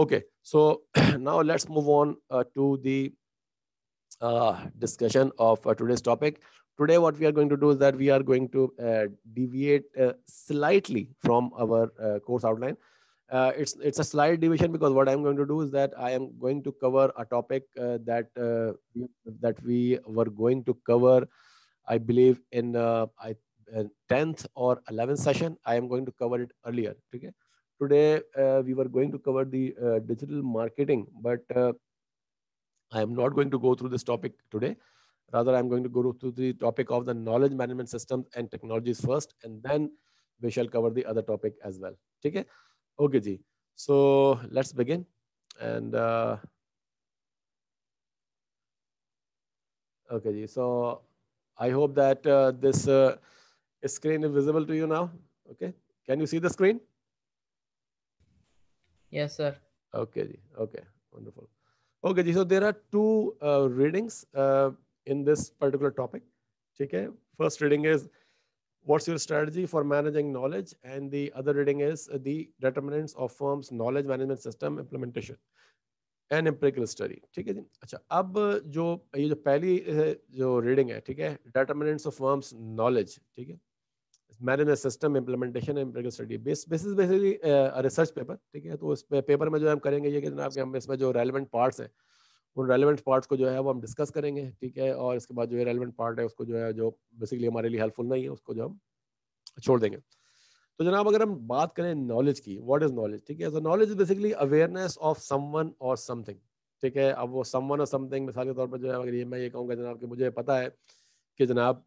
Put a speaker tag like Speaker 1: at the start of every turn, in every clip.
Speaker 1: Okay, so now let's move on uh, to the uh, discussion of uh, today's topic. Today, what we are going to do is that we are going to uh, deviate uh, slightly from our uh, course outline. it's it's a slight deviation because what I'm going to do is that I am going to cover a topic that that we were going to cover, I believe in I tenth or eleventh session. I am going to cover it earlier. Okay today uh, we were going to cover the uh, digital marketing but uh, i am not going to go through this topic today rather i'm going to go through the topic of the knowledge management systems and technologies first and then we shall cover the other topic as well okay okay ji so let's begin and uh, okay ji so i hope that uh, this uh, screen is visible to you now okay can you see the screen Yes, sir. Okay, ji. okay, wonderful. Okay, ji. so there are two uh, readings uh, in this particular topic. Okay, first reading is what's your strategy for managing knowledge and the other reading is the determinants of firms knowledge management system implementation an empirical study ठीक है जी अच्छा अब जो ये जो पहली जो reading है ठीक है डेटर्मिनेंट्स ऑफ फर्म्स नॉलेज ठीक है मैन इन system implementation empirical study base is basically research paper ठीक है तो इस पेपर में जो हम करेंगे ये कि जनाब कि हम इसमें जो रेलिवेंट पार्ट्स हैं उन रेलिवेंट पार्ट्स को जो है वो हम डिस्कस करेंगे ठीक है और इसके बाद जो है रेलिवेंट पार्ट है उसको जो है जो बेसिकली हमारे लिए हेल्पफुल नहीं है उसको जो हम छोड़ देंगे तो जनाब अगर हम बात करें नॉलेज की व्हाट इज नॉलेज ठीक है knowledge is basically awareness of someone और समथिंग ठीक है अब वो समवन और समथिंग मिसाल के तौर पर जो है अगर ये मैं ये कहूँगा जनाब कि मुझे पता है कि जनाब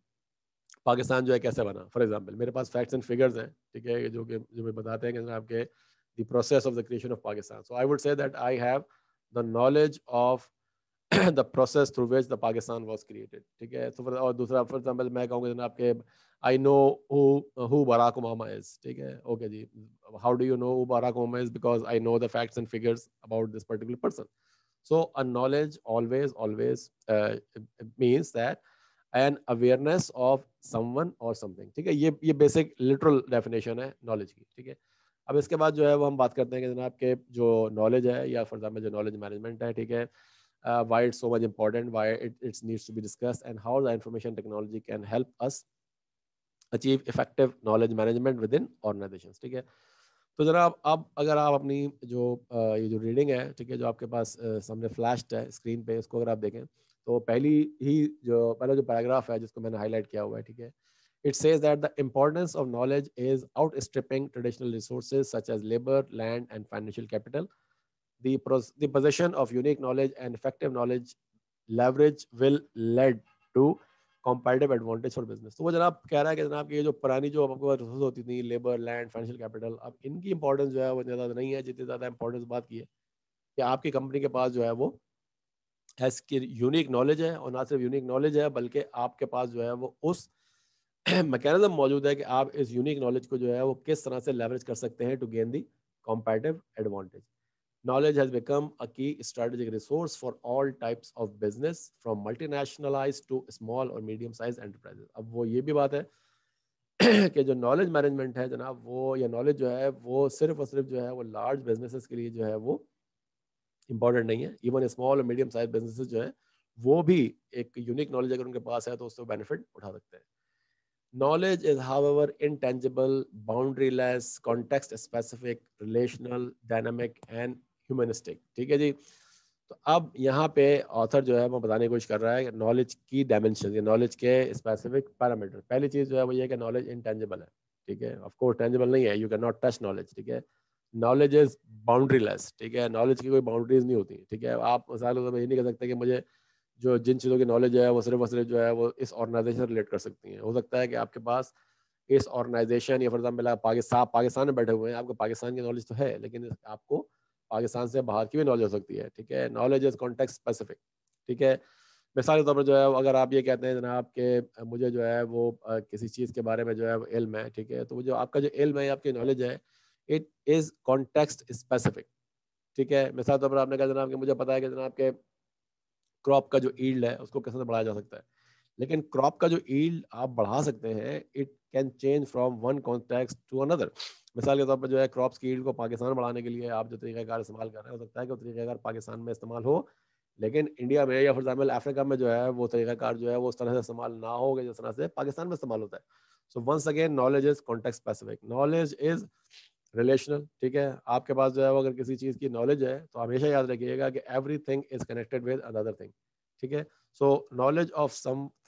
Speaker 1: पाकिस्तान जो है कैसे बना फॉर एग्जाम्पल मेरे पास फैक्ट्स एंड फिगर्स हैं ठीक है जो कि जो मैं बताते हैं कि जनाब के the process of the creation of Pakistan so I would say that I have the knowledge of the process through which the Pakistan was created ठीक है तो और दूसरा फॉर एग्जाम्पल मैं कहूँगा जनाब के I know who Barack Obama is ठीक है ओके जी how do you know who Barack Obama is because I know the facts and figures about this particular person so a knowledge always always means that an awareness of someone और something ठीक है ये ये basic literal definition है knowledge की ठीक है अब इसके बाद जो है वो हम बात करते हैं कि जनाब के जो नॉलेज है या फॉर एग्जाम्पल जो नॉलेज मैनेजमेंट है ठीक है why it's so much important why it it's needs to be discuss and how the information technology can help us achieve effective knowledge management within organisation ठीक है तो जनाब अब अगर आप अपनी जो uh, ये जो रीडिंग है ठीक है जो आपके पास uh, सामने फ्लैश है स्क्रीन पे उसको अगर आप देखें तो पहली ही जो पहला जो पैराग्राफ है जिसको मैंने हाईलाइट किया हुआ है ठीक है it says that the importance of knowledge is outstripping traditional resource such as labour land and financial capital the of unique knowledge and effective knowledge leverage will lead to competitive advantage for business तो वो जनाब कह रहा है कि जनाब की जो पुरानी जो आपके पास रिसोर्स होती थी लेबर लैंड फाइनेंशियल कैपिटल अब इनकी इंपॉर्टेंस जो है वो ज़्यादा नहीं है जितनी ज़्यादा इंपॉर्टेंस बात की है कि आपकी कंपनी के पास जो है वो एस की यूनिक नॉलेज है और ना सिर्फ यूनिक नॉलेज है बल्कि आपके पास जो है वो उस मैकेनिज्म मौजूद है कि आप इस यूनिक नॉलेज को जो है वो किस तरह से लेवरेज कर सकते हैं to gain the competitive advantage knowledge has become a key strategic resource for all types of business from multinationals to small और मीडियम साइज enterprises. अब वो ये भी बात है कि जो नॉलेज मैनेजमेंट है जनाब वो या नॉलेज जो है वो सिर्फ और सिर्फ जो है वो लार्ज बिजनेसेस के लिए जो है वो इंपॉर्टेंट नहीं है इवन स्मॉल और मीडियम साइज बिजनेस जो है वो भी एक यूनिक नॉलेज अगर उनके पास है तो उससे बेनिफिट उठा सकते हैं knowledge is however intangible boundaryless context specific relational dynamic and humanistic ठीक है जी तो अब यहाँ पे ऑथर जो है वो बताने की कोशिश कर रहा है नॉलेज की डायमेंशन या नॉलेज के स्पेसिफिक पैरामीटर पहली चीज़ जो है वो ये कि नॉलेज इनटेंजिबल है ठीक है ऑफ कोर्स टेंजिबल नहीं है you can not touch knowledge ठीक है नॉलेज इज बाउंड्रीलेस ठीक है नॉलेज की कोई बाउंड्रीज नहीं होती ठीक है आप मिसाल के तौर पर ये नहीं कह सकते कि मुझे जो जिन चीज़ों की नॉलेज है वो सिर्फ और सिर्फ जो है वो इस ऑर्गेनाइजेशन से रिलेट कर सकती हैं हो सकता है कि आपके पास इस ऑर्गेनाइजेशन या फॉर एग्जाम्पल आप पाकिस्तान पाकिस्तान में बैठे हुए हैं आपको पाकिस्तान की नॉलेज तो है लेकिन आपको पाकिस्तान से बाहर की भी नॉलेज हो सकती है ठीक है नॉलेज इज कॉन्टेक्ट स्पेसिफिक ठीक है मिसाल के तौर पर जो है अगर आप ये कहते हैं जनाब के मुझे जो है वो किसी चीज़ के बारे में जो है इल्म है ठीक है तो वो जो आपका जो इल्म है आपकी नॉलेज है इट इज कॉन्टेक्स्ट स्पेसिफिक ठीक है मिसाल तौर पर आपने कहा जनाब कि मुझे पता है कि जनाब के क्रॉप का जो ईल्ड है उसको कैसे बढ़ाया जा सकता है लेकिन क्रॉप का जो ईल्ड आप बढ़ा सकते हैं it can change from one context to another मिसाल के तौर पर जो है क्रॉप्स की ईल्ड को पाकिस्तान बढ़ाने के लिए आप जो तरीक़ाकार इस्तेमाल कर रहे हैं हो सकता है कि वो तरीक़ाकार पाकिस्तान में इस्तेमाल हो लेकिन इंडिया में या फॉर एग्जाम्पल अफ्रीका में जो है वो तरीक़ाकार जो है वो उस तरह से इस्तेमाल ना हो जिस तरह से पाकिस्तान में इस्तेमाल होता है so once again knowledge is context specific knowledge is relational ठीक है आपके पास जो है वो अगर किसी चीज़ की नॉलेज है तो हमेशा याद रखिएगा कि everything is connected with another thing ठीक है so knowledge of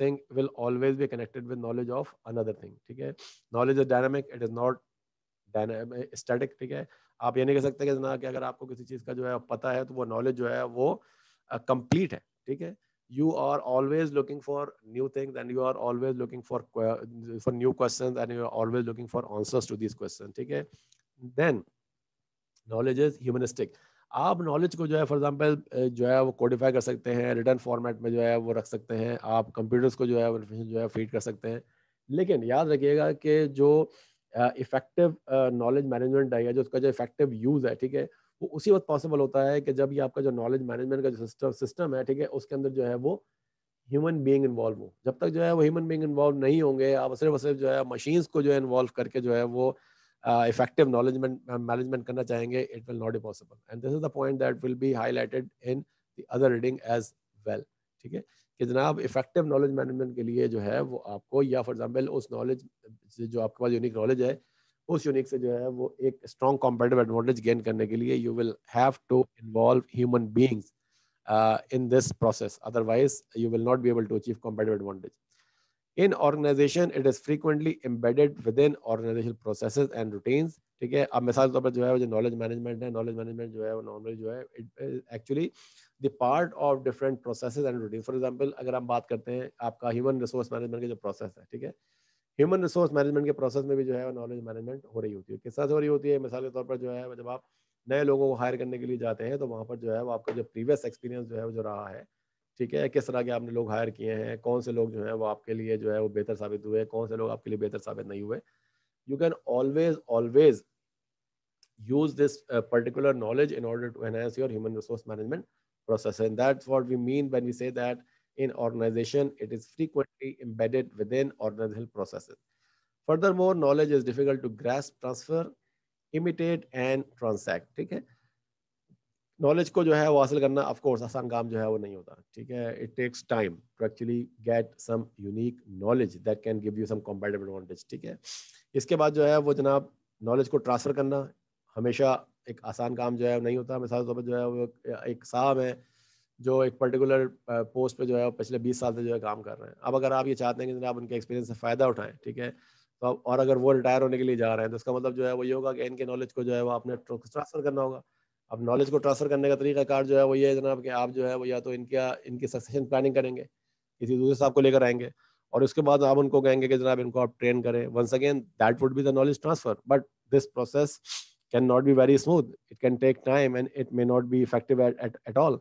Speaker 1: thing will always be connected with knowledge of another thing ठीक है knowledge is dynamic it is not static ठीक है आप ये नहीं कह सकते कि ना कि अगर आपको किसी चीज़ का जो है पता है तो वो नॉलेज जो है वो कंप्लीट uh, है ठीक है you are always looking for new things and you are always looking for for new question and you are always looking for answers to this question ठीक है देन नॉलेज इज ह्यूमनिस्टिक आप knowledge को जो है for example जो है वो Codify कर सकते हैं रिटर्न फॉर्मेट में जो है वो रख सकते हैं आप कंप्यूटर्स को जो है इन्फॉर्मेशन जो है फीड कर सकते हैं लेकिन याद रखिएगा कि जो इफेक्टिव नॉलेज मैनेजमेंट है या जो उसका जो इफेक्टिव यूज़ है ठीक है वो उसी वक्त पॉसिबल होता है कि जब ये आपका जो नॉलेज मैनेजमेंट का जो सिस्टम सिस्टम है ठीक है उसके अंदर जो है वो ह्यूमन बींग इन्वॉल्व हो जब तक जो है वो ह्यूमन बींग इन्वॉल्व नहीं होंगे आप सिर्फ सिर्फ जो है मशीन्स को जो है इन्वॉल्व करके जो है वो इफेक्टिव नॉलेज मैनेजमेंट करना चाहेंगे it will not be and this is the point that will be highlighted in in the other reading as ठीक है कि जनाब इफेक्टिव नॉलेज मैनेजमेंट के लिए जो है वो आपको या फॉर एग्जांपल उस नॉलेज से जो आपके पास यूनिक नॉलेज है उस यूनिक से जो है वो एक स्ट्रॉन्ग कॉम्पिटेटिव एडवांटेज गेन करने के लिए you will have to involve human beings in this process otherwise you will not be able to achieve competitive advantage in organization it is frequently embedded within organization process and routines ठीक है अब मिसाल के तौर पर जो है जो नॉलेज मैनेजमेंट है नॉलेज मैनेजमेंट जो है वो नॉर्मली जो है it actually the part of different process and routine for example अगर हम बात करते हैं आपका ह्यूमन रिसोर्स मैनेजमेंट का जो प्रोसेस है ठीक है ह्यूमन रिसोर्स मैनेजमेंट के प्रोसेस में भी जो है नॉलेज मैनेजमेंट हो रही होती है किस तरह से हो रही होती है मिसाल के तौर पर जो है जब आप नए लोगों को हायर करने के लिए जाते हैं तो वहाँ पर जो है वो आपका जो प्रीवियस एक्सपीरियंस जो है वो जो रहा है ठीक है किस तरह के आपने लोग हायर किए हैं कौन से लोग जो हैं वो आपके लिए जो है वो बेहतर साबित हुए कौन से लोग आपके लिए बेहतर साबित नहीं हुए you can always always use this particular knowledge in order to enhance your human resource management process and that's what we mean when we say that in organization it is frequently embedded within organizational processes furthermore knowledge is difficult to grasp transfer imitate and transact ठीक है knowledge को जो है वो हासिल करना course आसान काम जो है वो नहीं होता ठीक है it takes time to actually get some unique knowledge that can give you some competitive advantage ठीक है इसके बाद जो है वो जनाब नॉलेज को ट्रांसफ़र करना हमेशा एक आसान काम जो है वो नहीं होता मिसाल तौर पर जो है वो एक साहब है जो एक पर्टिकुलर पोस्ट पे जो है पिछले बीस साल से जो है काम कर रहे हैं अब अगर आप ये चाहते हैं कि जनाब उनके एक्सपीरियंस से फ़ायदा उठाएं ठीक है तो और अगर वो रिटायर होने के लिए जा रहे हैं तो उसका मतलब जो है वो ये होगा कि इनके नॉलेज को जो है वो आपने ट्रांसफर करना होगा अब नॉलेज को ट्रांसफर करने का तरीकाकार जो है वो ये है जनाब कि आप जो है वो या तो इनका इनकी सक्सेशन प्लानिंग करेंगे किसी दूसरे साहब को लेकर आएंगे और उसके बाद आप उनको कहेंगे कि जनाब इनको आप ट्रेन करें once again that would be the knowledge transfer but this process can not be very smooth it can take time and it may not be effective at all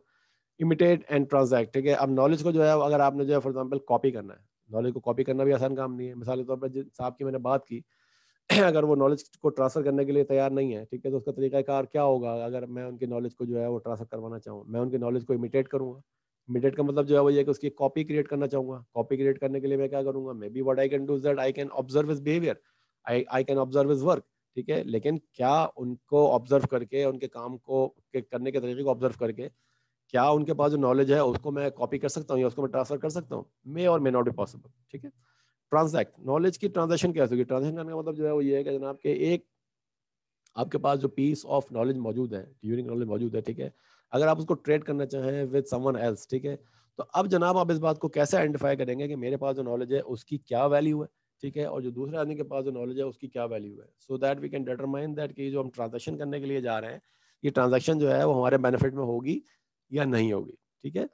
Speaker 1: imitate and transact ठीक है अब knowledge को जो है अगर आपने जो है फॉर एग्जाम्पल कॉपी करना है नॉलेज को कॉपी करना भी आसान काम नहीं है मिसाल के तौर पर जिस साहब की मैंने बात की अगर वो नॉलेज को ट्रांसफर करने के लिए तैयार नहीं है ठीक है तो उसका तरीकाकार क्या होगा अगर मैं उनके नॉलेज को जो है वो ट्रांसफर करवाना चाहूँ मैं उनके नॉलेज को इमिटेट करूँगा इमिटेट का मतलब जो है वो ये कि उसकी कॉपी क्रिएट करना चाहूँगा कॉपी क्रिएट करने के लिए मैं क्या करूँगा maybe what I can do that I can observe his behaviour I I can observe his work ठीक है लेकिन क्या उनको ऑब्जर्व करके उनके काम को के करने के तरीके को ऑब्जर्व करके क्या उनके पास जो नॉलेज है उसको मैं कॉपी कर सकता हूँ या उसको मैं ट्रांसफर कर सकता हूँ मे और मे नॉट बी पॉसिबल ठीक है ट्रांजैक्ट नॉलेज की ट्रांजेक्शन कैसे होगी ट्रांजेक्शन करने का मतलब जो है वो ये है कि जनाब के एक आपके पास जो पीस ऑफ नॉलेज मौजूद है यूनिक नॉलेज मौजूद है ठीक है अगर आप उसको ट्रेड करना चाहें विद समवन एल्स ठीक है तो अब जनाब आप इस बात को कैसे आइडेंटिफाई करेंगे कि मेरे पास जो नॉलेज है उसकी क्या वैल्यू है ठीक है और जो दूसरे आदमी के पास जो नॉलेज है उसकी क्या वैल्यू है so that we can determine that कि जो हम ट्रांजेक्शन करने के लिए जा रहे हैं ये ट्रांजेक्शन जो है वो हमारे बेनिफिट में होगी या नहीं होगी ठीक है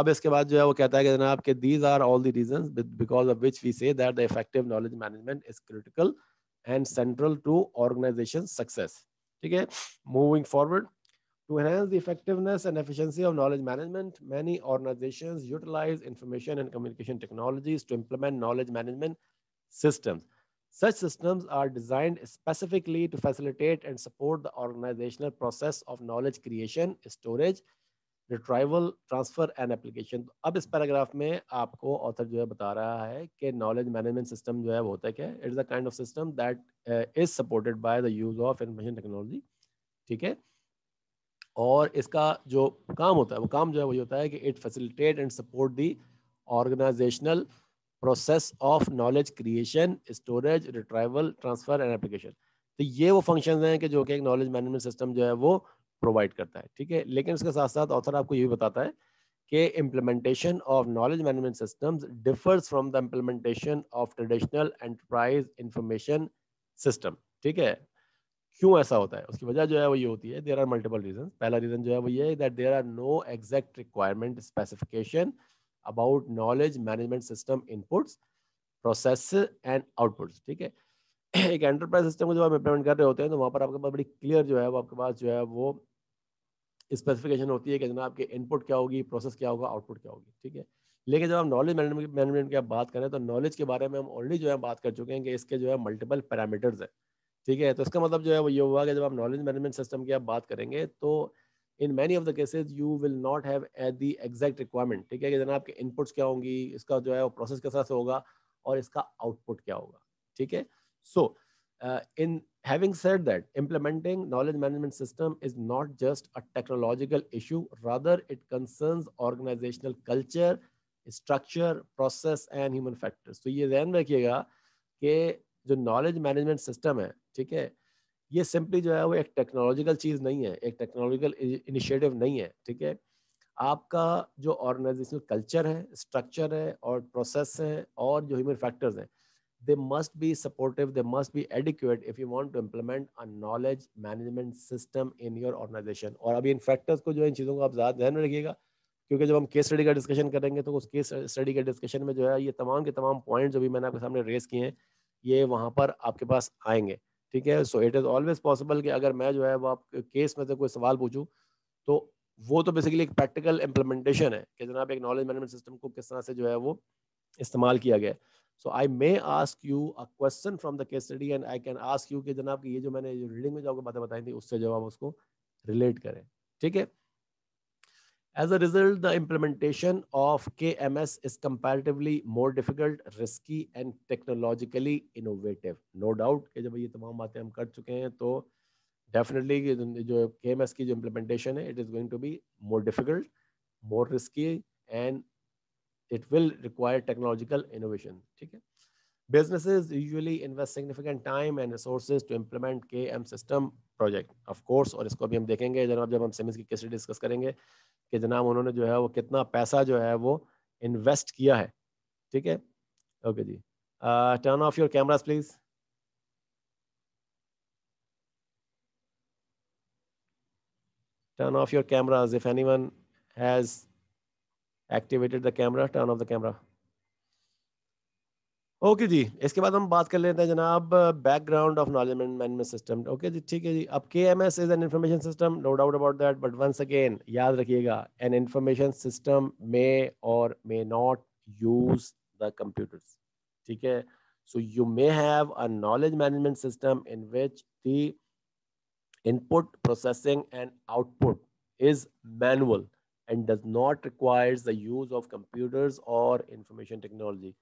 Speaker 1: अब इसके बाद जो है वो कहता है कि जनाब के these are all the reason because of which we say that the effective knowledge management is critical and central to organization success ठीक है moving forward To enhance the effectiveness and efficiency of knowledge management, many organizations utilize information and communication technologies to implement knowledge management systems. Such systems are designed specifically to facilitate and support the organizational process of knowledge creation, storage, retrieval transfer and application तो अब इस paragraph में आपको author जो है बता रहा है कि नॉलेज मैनेजमेंट सिस्टम जो है वो होता है क्या it is the kind of system that is supported by the use of information technology ठीक है और इसका जो काम होता है वो काम जो है वही होता है कि it facilitate and support the organizational process of knowledge creation storage retrieval transfer and application तो ये वो फंक्शन हैं कि जो कि एक नॉलेज मैनेजमेंट सिस्टम जो है वो प्रोवाइड करता है ठीक है लेकिन इसके साथ साथ ऑथर आपको ये भी बताता है कि implementation of knowledge management system differs from the implementation of traditional enterprise information system ठीक है क्यों ऐसा होता है उसकी वजह जो है वो ये होती है देर आर मल्टीपल रीजन पहला रीजन जो है वो ये that there are no exact requirement specification about knowledge management system inputs process and outputs ठीक है एक एंटरप्राइज सिस्टम को जब आप इम्प्लीमेंट कर रहे होते हैं तो वहाँ पर आपके पास बड़ी क्लियर जो है वो आपके पास जो है वो स्पेसिफिकेशन होती है कि जना आपके इनपुट क्या होगी प्रोसेस क्या होगा आउटपुट क्या होगी ठीक है लेकिन जब आप नॉलेज मैनेजमेंट की आप बात करें तो नॉलेज के बारे में हम ऑलरेडी जो है बात कर चुके हैं कि इसके जो है मल्टीपल पैरामीटर्स है ठीक है तो इसका मतलब जो है वो ये हुआ कि जब आप नॉलेज मैनेजमेंट सिस्टम की आप बात करेंगे तो in many of the cases you will not have at the exact requirement ठीक है कि जना आपके इनपुट्स क्या होंगी इसका जो है वो प्रोसेस किस तरह से होगा और इसका आउटपुट क्या होगा ठीक है So uh, in having said that, implementing knowledge management system is not just a technological issue, rather it concerns organizational culture, structure, process and human factors. So ye ध्यान rakhiyega ke jo knowledge management system hai theek hai ये simply जो है वो एक technological चीज़ नहीं है एक technological initiative नहीं है ठीक है आपका जो ऑर्गेनाइजेशनल कल्चर है स्ट्रक्चर है और प्रोसेस है और जो ह्यूमन फैक्टर्स हैं they must be supportive, they must be adequate if you want to implement a knowledge management system in your organization. और अभी इन फैक्टर्स को जो है इन चीज़ों को आप ज़्यादा ध्यान में रखिएगा क्योंकि जब हम केस स्टडी का डिस्कशन करेंगे तो उस केस स्टडी के डिस्कशन में जो है ये तमाम के तमाम पॉइंट जो भी मैंने आपके सामने रेस किए हैं ये वहाँ पर आपके पास आएंगे ठीक है so it is always possible कि अगर मैं जो है वो आप केस में से कोई सवाल पूछूँ तो वो तो बेसिकली एक प्रैक्टिकल इम्प्लीमेंटेशन है कि जनाब एक नॉलेज मैनेजमेंट सिस्टम को किस तरह से जो है वो इस्तेमाल किया गया so I may ask you a question from the case study and I can ask you कि जनाब ये जो मैंने जो रीडिंग में जो आपको बातें बताई थी उससे जो आप उसको रिलेट करें ठीक है as a result the implementation of K M S is comparatively more difficult risky and technologically innovative no doubt कि जब ये तमाम बातें हम कर चुके हैं तो डेफिनेटली जो के एम एस की जो इम्प्लीमेंटेशन है it is going to be more difficult more risky and it will require technological innovation theek hai businesses usually invest significant time and resources to implement KM system project of course aur isko bhi hum dekhenge हम jab hum semis ki case study discuss karenge करेंगे कि unhone jo hai wo kitna paisa jo hai wo invest kiya hai theek hai okay ji uh turn off your cameras please turn off your cameras if anyone has activated the camera turn off the camera okay जी इसके बाद हम बात कर लेते हैं जनाब background of knowledge management system okay जी ठीक है जी अब K M S is an information system no doubt about that but once again याद रखिएगा एन इन्फॉर्मेशन सिस्टम मे और may not use the computers ठीक है so you may have a knowledge management system in which the input processing and output is manual and does not requires the use of computers or information technology.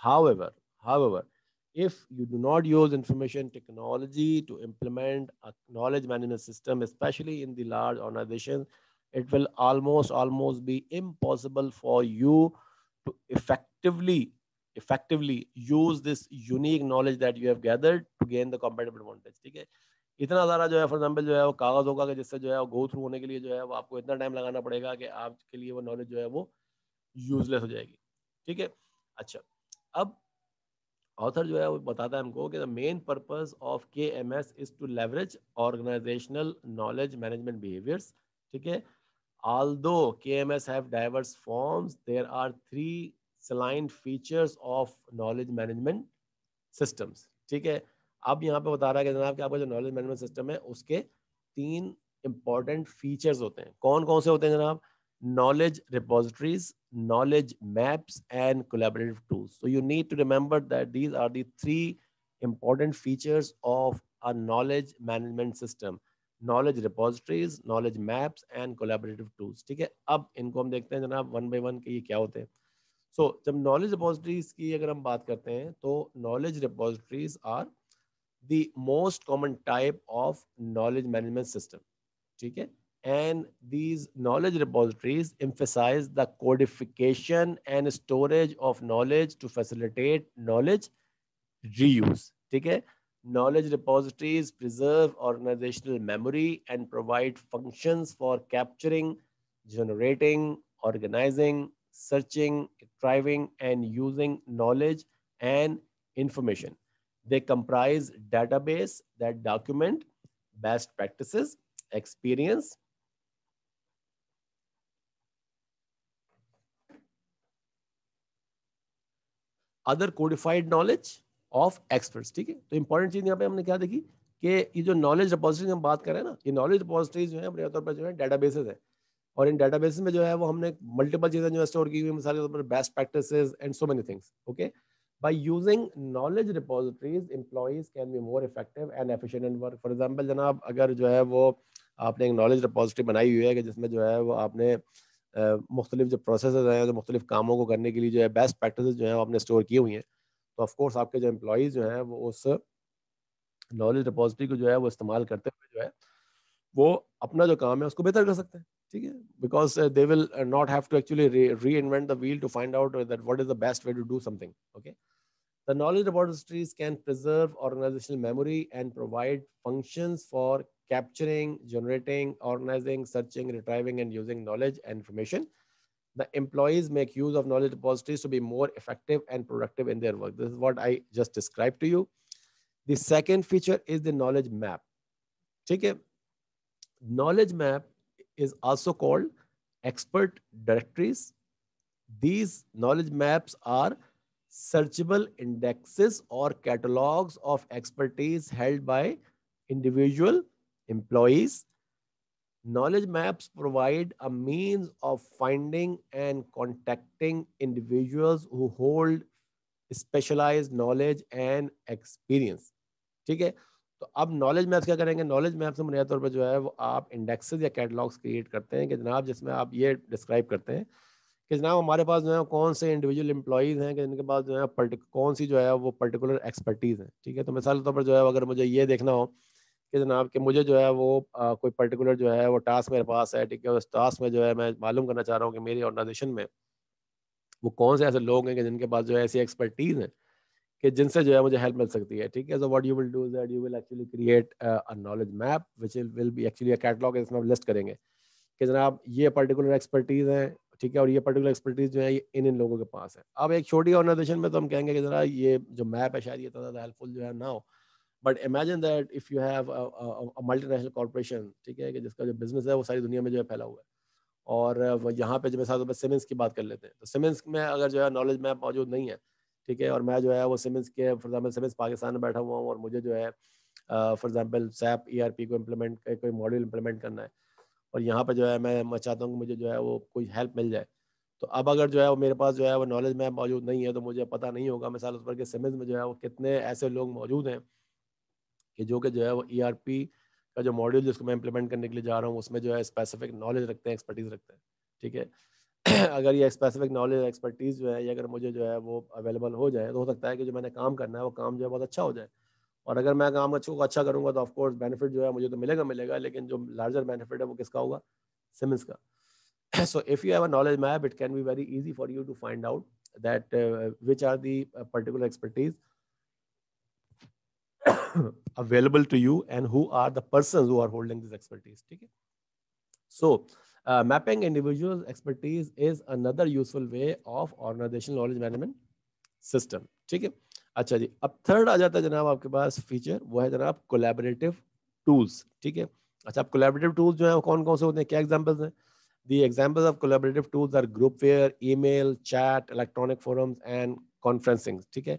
Speaker 1: However, however, if you do not use information technology to implement a knowledge management system, especially in the large organizations, it will almost almost be impossible for you to effectively effectively use this unique knowledge that you have gathered to gain the competitive advantage. Okay? इतना सारा जो है for example जो है वो कागज होगा कि जिससे जो है वो गो थ्रू होने के लिए जो है वो आपको इतना टाइम लगाना पड़ेगा कि आपके लिए वो नॉलेज जो है वो यूजलेस हो जाएगी ठीक है अच्छा अब ऑथर जो है वो बताता है हमको कि the main purpose of K M S is to leverage organizational knowledge management behaviours ठीक है although K M S have diverse forms there are three salient features of knowledge management systems ठीक है अब यहाँ पे बता रहा है कि जनाब कि आपका जो नॉलेज मैनेजमेंट सिस्टम है उसके तीन इम्पॉर्टेंट फीचर्स होते हैं कौन कौन से होते हैं जनाब knowledge repositories knowledge maps and collaborative tools so you need to remember that these are the three important features of a knowledge management system knowledge repositories knowledge maps and collaborative tools ठीक है अब इनको हम देखते हैं जनाब one by one के ये क्या होते हैं सो so, जब नॉलेज रिपोजिटरीज की अगर हम बात करते हैं तो knowledge repositories are the most common type of knowledge management system. Okay? And these knowledge repositories emphasize the codification and storage of knowledge to facilitate knowledge reuse. Okay? Knowledge repositories preserve organizational memory and provide functions for capturing, generating, organizing, searching, retrieving, and using knowledge and information. They comprise database that document best practices, experience, other codified knowledge of experts ठीक है तो important चीज यहाँ पे हमने क्या देखी कि ये जो नॉलेज डिपॉजिटरी हम बात करें ना ये नॉलेज डिपॉजिटरी जो है अपने जो है डेटाबेसेस है और इन डेटाबेसेस में जो है वो हमने मल्टीपल चीजें जो है स्टोर की हुई मिसाल के तौर पर best practices and so many things okay By using knowledge repositories, employees can be more effective and efficient in work. For example, जनाब अगर जो है वो आपने एक knowledge repository बनाई हुई है कि जिसमें जो है वो आपने मुख्तलिफ जो प्रोसेस हैं जो मुख्तलिफ कामों को करने के लिए जो है बेस्ट प्रैक्टिस जो है वो आपने स्टोर की हुई हैं तो ऑफकोर्स आपके जो एम्प्लॉयज़ जो हैं वो उस नॉलेज डिपॉजिटरी को जो है वो इस्तेमाल करते हुए जो है वो अपना जो काम है उसको बेहतर कर सकते हैं ठीक है because they will not have to actually reinvent the wheel to find out that what is the best way to do something okay The knowledge repositories can preserve organizational memory and provide functions for capturing, generating, organizing, searching, retrieving, and using knowledge and information. The employees make use of knowledge repositories to be more effective and productive in their work. This is what I just described to you. The second feature is the knowledge map. ठीक है knowledge map is also called expert directories. These knowledge maps are searchable indexes or catalogs of expertise held by individual employees. Knowledge maps provide a means of finding and contacting individuals who hold specialized knowledge and experience. ठीक है तो अब knowledge maps क्या करेंगे knowledge map से बुनियादी तौर पर जो है वो आप इंडेक्सेस या कैटलॉग्स क्रिएट करते हैं कि जनाब जिसमें आप ये डिस्क्राइब करते हैं कि जनाब हमारे पास जो है कौन से इंडिविजुअल इंप्लॉज हैं कि जिनके पास जो है कौन सी जो है वो पर्टिकुलर एक्सपर्टीज़ है ठीक है तो मिसाल के तौर पर जो है अगर मुझे ये देखना हो कि जनाब कि मुझे जो है वो आ, कोई पर्टिकुलर जो है वो टास्क मेरे पास है ठीक है उस टास्क में जो है मैं मालूम करना चाह रहा हूँ कि मेरी ऑर्गेनाइजेशन में वो कौन से ऐसे लोग हैं कि जिनके पास जो है ऐसी एक्सपर्टीज़ हैं कि जिनसे जो है मुझे हेल्प मिल सकती है ठीक है so what you will do is that you will actually create a knowledge map which will be actually a catalogue इसमें हम लिस्ट करेंगे कि जनाब ये पर्टिकुलर एक्सपर्टीज है ठीक है और ये पर्टिकुलर एक्सपर्टीज जो है इन इन लोगों के पास है अब एक छोटी ऑर्गेनाइजेशन में तो हम कहेंगे कि जरा ये जो मैप है शायद ये इतना ज़्यादा हेल्पफुल जो है ना हो but imagine that if you have multinational corporation ठीक है कि जिसका जो बिजनेस है वो सारी दुनिया में जो है फैला हुआ है और यहाँ पे जो मैं सिमेंस की बात कर लेते हैं तो सिमेंस में अगर जो है नॉलेज मैप मौजूद नहीं है ठीक है और मैं जो है वो सिमेंस के फॉर एग्जाम्पल सिमेंस पाकिस्तान में बैठा हुआ हूँ और मुझे जो है फॉर एग्जाम्पल सैप ई को इम्प्लीमेंट कोई मॉड्यूल इम्प्लीमेंट करना है और यहाँ पर जो है मैं, मैं चाहता हूँ कि मुझे जो है वो कोई हेल्प मिल जाए तो अब अगर जो है वो मेरे पास जो है वो नॉलेज में मौजूद नहीं है तो मुझे पता नहीं होगा मिसाल उस पर कि सिमेंस में जो है वो कितने ऐसे लोग मौजूद हैं कि जो कि जो है वो ई e का जो मॉड्यूल जिसको मैं इम्प्लीमेंट करने के लिए जा रहा हूँ उसमें जो है स्पेसिफिक नॉलेज रखते हैं एक्सपर्टीज रखते हैं ठीक है अगर ये स्पेसिफिक नॉलेज एक्सपर्टीज जो है ये अगर मुझे जो है वो अवेलेबल हो जाए तो हो सकता है कि जो मैंने काम करना है वो काम जो है बहुत अच्छा हो जाए और अगर मैं काम अच्छे को अच्छा करूंगा तो ऑफकोर्स बेनिफिट जो है मुझे तो मिलेगा मिलेगा लेकिन जो लार्जर बेनिफिट है वो किसका होगा सिमिस का so if you have a knowledge map it can be very easy for you to find out that which are the particular expertise particular expertise available to you and who are the persons who are holding this expertise okay so Uh, mapping individual expertise is another useful way of organizational knowledge management system ठीक है अच्छा जी अब third आ जाता है जनाब आपके पास feature वो है जनाब कोलेबरेटिव टूल्स ठीक है अच्छा आप कोलेबरेटिव टूल्स जो है कौन कौन से होते हैं क्या एग्जाम्पल्स हैं The examples of collaborative tools are groupware, email, chat, electronic forums, and conferencing. Okay?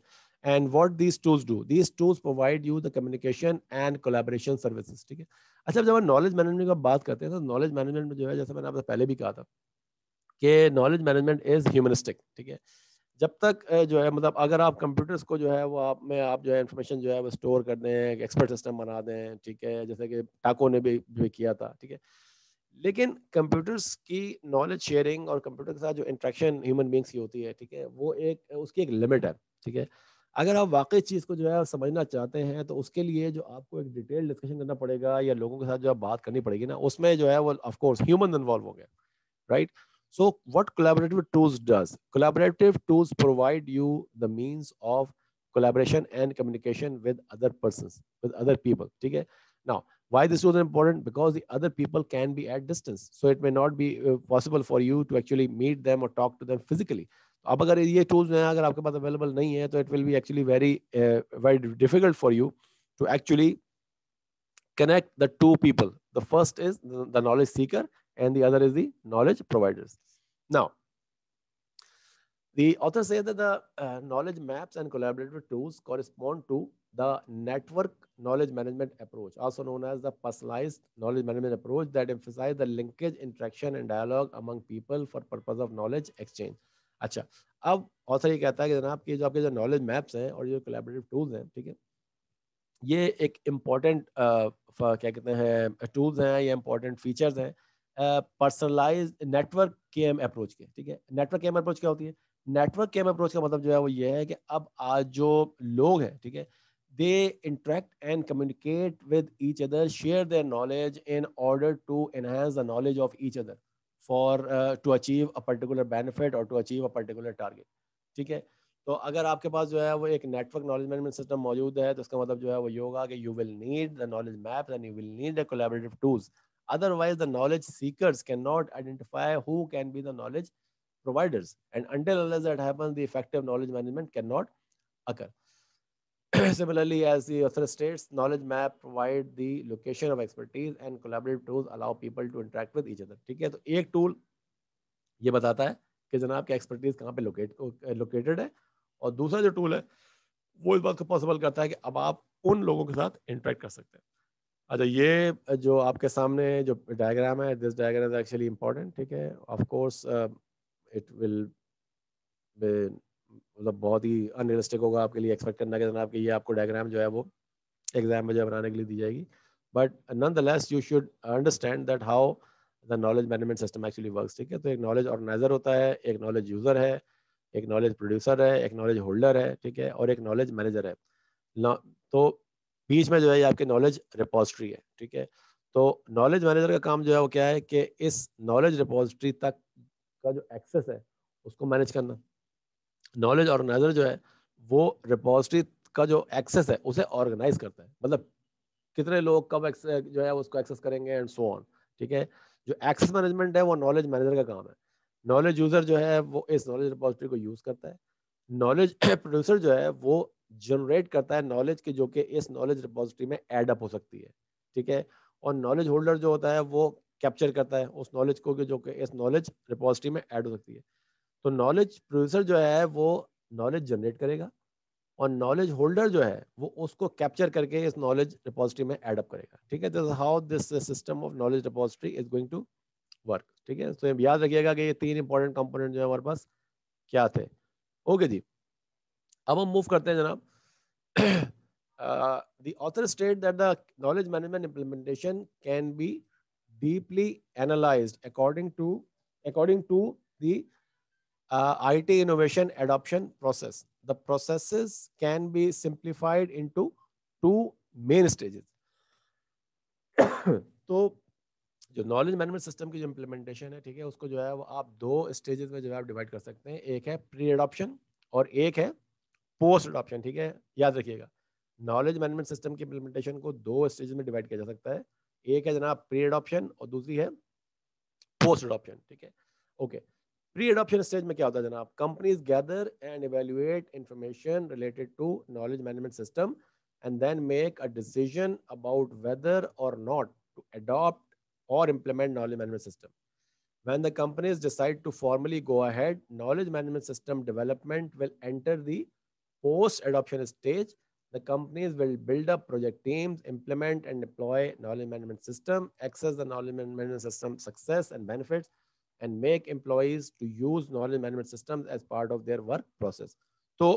Speaker 1: And what these tools do? These tools provide you the communication and collaboration services. Okay? अच्छा जब हम नॉलेज मैनेजमेंट का बात करते हैं तो knowledge management में जो है जैसे मैंने आपसे पहले भी कहा था कि नॉलेज मैनेजमेंट इज ह्यूमनिस्टिक ठीक है जब तक जो है मतलब अगर आप कंप्यूटर्स को जो है वो आप में आप जो है इन्फॉर्मेशन जो है वो स्टोर कर दें एक्सपर्ट सिस्टम बना दें ठीक है जैसे कि टाको ने भी, भी किया था ठीक है लेकिन कंप्यूटर्स की नॉलेज शेयरिंग और कंप्यूटर के साथ जो इंट्रैक्शन ह्यूमन बींग्स की होती है ठीक है वो एक उसकी एक लिमिट है ठीक है अगर आप वाकई चीज़ को जो है समझना चाहते हैं तो उसके लिए जो आपको एक डिटेल डिस्कशन करना पड़ेगा या लोगों के साथ जो आप बात करनी पड़ेगी ना उसमें जो है वो ऑफ कोर्स ह्यूमन इन्वॉल्व हो गया right so what collaborative tools does collaborative tools provide you the means of collaboration and communication with other person with other people ठीक है now why this was important because the other people can be at distance so it may not be uh, possible for you to actually meet them or talk to them अब अगर ये tools हैं अगर आपके पास available नहीं है तो it will be actually very very difficult for you to actually connect the two people the first is the knowledge seeker and the other is the knowledge providers now the author says that the uh, knowledge maps and collaborative tools correspond to the network knowledge management approach, also known as the personalized knowledge management approach that emphasizes the linkage, interaction, and dialogue among people for purpose of knowledge exchange. अच्छा अब author ये कहता है कि जनाब कि जो आपके जो नॉलेज मैप्स हैं और जो कोलेबरेटिव टूल्स हैं ठीक है ये एक इम्पॉर्टेंट क्या कहते हैं टूल्स हैं या इम्पॉर्टेंट फीचर्स हैं personalize network K M approach के ठीक है नेटवर्क के एम अप्रोच क्या होती है नेटवर्क के एम अप्रोच का मतलब जो है वो ये है कि अब आज जो लोग हैं ठीक है they interact and communicate with each other share their knowledge in order to enhance the knowledge of each other for to achieve a particular benefit और to achieve a particular target ठीक है तो अगर आपके पास जो है वो एक नेटवर्क नॉलेज मैनेजमेंट सिस्टम मौजूद है तो उसका मतलब जो है वो योगा कि you will need the knowledge map and you will need the collaborative tools otherwise the knowledge seekers can not identify who can be the knowledge providers and until that happens the effective knowledge management can not occur Similarly, as the author states, knowledge map provide the location of expertise and collaborative tools allow people to interact with each other. ठीक है तो एक tool ये बताता है कि जनाब की एक्सपर्टीज कहाँ पे लोकेट लोकेटेड है और दूसरा जो टूल है वो इस बात को पॉसिबल करता है कि अब आप उन लोगों के साथ इंटरेक्ट कर सकते हैं अच्छा ये जो आपके सामने जो डायग्राम है this diagram is actually important ठीक है ऑफ कोर्स इट विल मतलब बहुत ही अनरियलिस्टिक होगा आपके लिए एक्सपेक्ट करना कि जनाब कि ये आपको डायग्राम जो है वो एग्जाम में जो बनाने के लिए दी जाएगी but nonetheless you should understand that how the knowledge management system actually work ठीक है तो एक नॉलेज ऑर्गेनाइजर होता है एक नॉलेज यूजर है एक नॉलेज प्रोड्यूसर है एक नॉलेज होल्डर है ठीक है और एक नॉलेज मैनेजर है तो बीच में जो है ये आपकी नॉलेज रिपोजिट्री है ठीक है तो नॉलेज मैनेजर का काम जो है वो क्या है कि इस नॉलेज रिपोजिट्री तक का जो एक्सेस है उसको मैनेज करना नॉलेज ऑर्गेनाइजर जो है वो रिपोजिटरी का जो एक्सेस है उसे ऑर्गेनाइज करता है मतलब कितने लोग कब जो है उसको एक्सेस करेंगे एंड सो ऑन ठीक है जो एक्सेस मैनेजमेंट है वो नॉलेज मैनेजर का काम है नॉलेज यूजर जो है वो इस नॉलेज रिपोजिटरी को यूज करता है नॉलेज प्रोड्यूसर जो है वो जनरेट करता है नॉलेज के जो कि इस नॉलेज रिपोजिटरी में एड अप हो सकती है ठीक है और नॉलेज होल्डर जो होता है वो कैप्चर करता है उस नॉलेज को जो कि इस नॉलेज रिपोजिटरी में ऐड हो सकती है तो नॉलेज प्रोड्यूसर जो है वो नॉलेज जनरेट करेगा और नॉलेज होल्डर जो है वो उसको कैप्चर करके इस नॉलेज रिपोजिटरी में एडअप करेगा ठीक है this how this system of knowledge repository is going to work ठीक है तो याद रखिएगा कि ये तीन इंपॉर्टेंट कंपोनेंट जो है हमारे पास क्या थे ओके जी अब हम मूव करते हैं जनाब uh, the author stated that the knowledge management implementation can be deeply analyzed according to according to the uh, IT innovation adoption process. The processes can be simplified into two main stages. तो जो knowledge management system की जो implementation है ठीक है उसको जो है वो आप दो स्टेजेस में जो है आप डिवाइड कर सकते हैं एक है प्री एडॉप्शन और एक है पोस्ट एडॉप्शन ठीक है याद रखिएगा नॉलेज मैनेजमेंट सिस्टम की इम्प्लीमेंटेशन को दो स्टेज में डिवाइड किया जा सकता है एक है जनाब प्री एडॉप्शन और दूसरी है पोस्ट एडॉप्शन ठीक है ओके okay. Pre-adoption stage में क्या होता है जनाब companies gather and evaluate information related to knowledge management system and then make a decision about adopt or implement knowledge management system when the companies decide to formally go ahead knowledge management system development will enter the post adoption stage the companies will build up project teams implement and deploy knowledge management system access the knowledge management system success and benefits and make employees to use knowledge management systems as part of their work process तो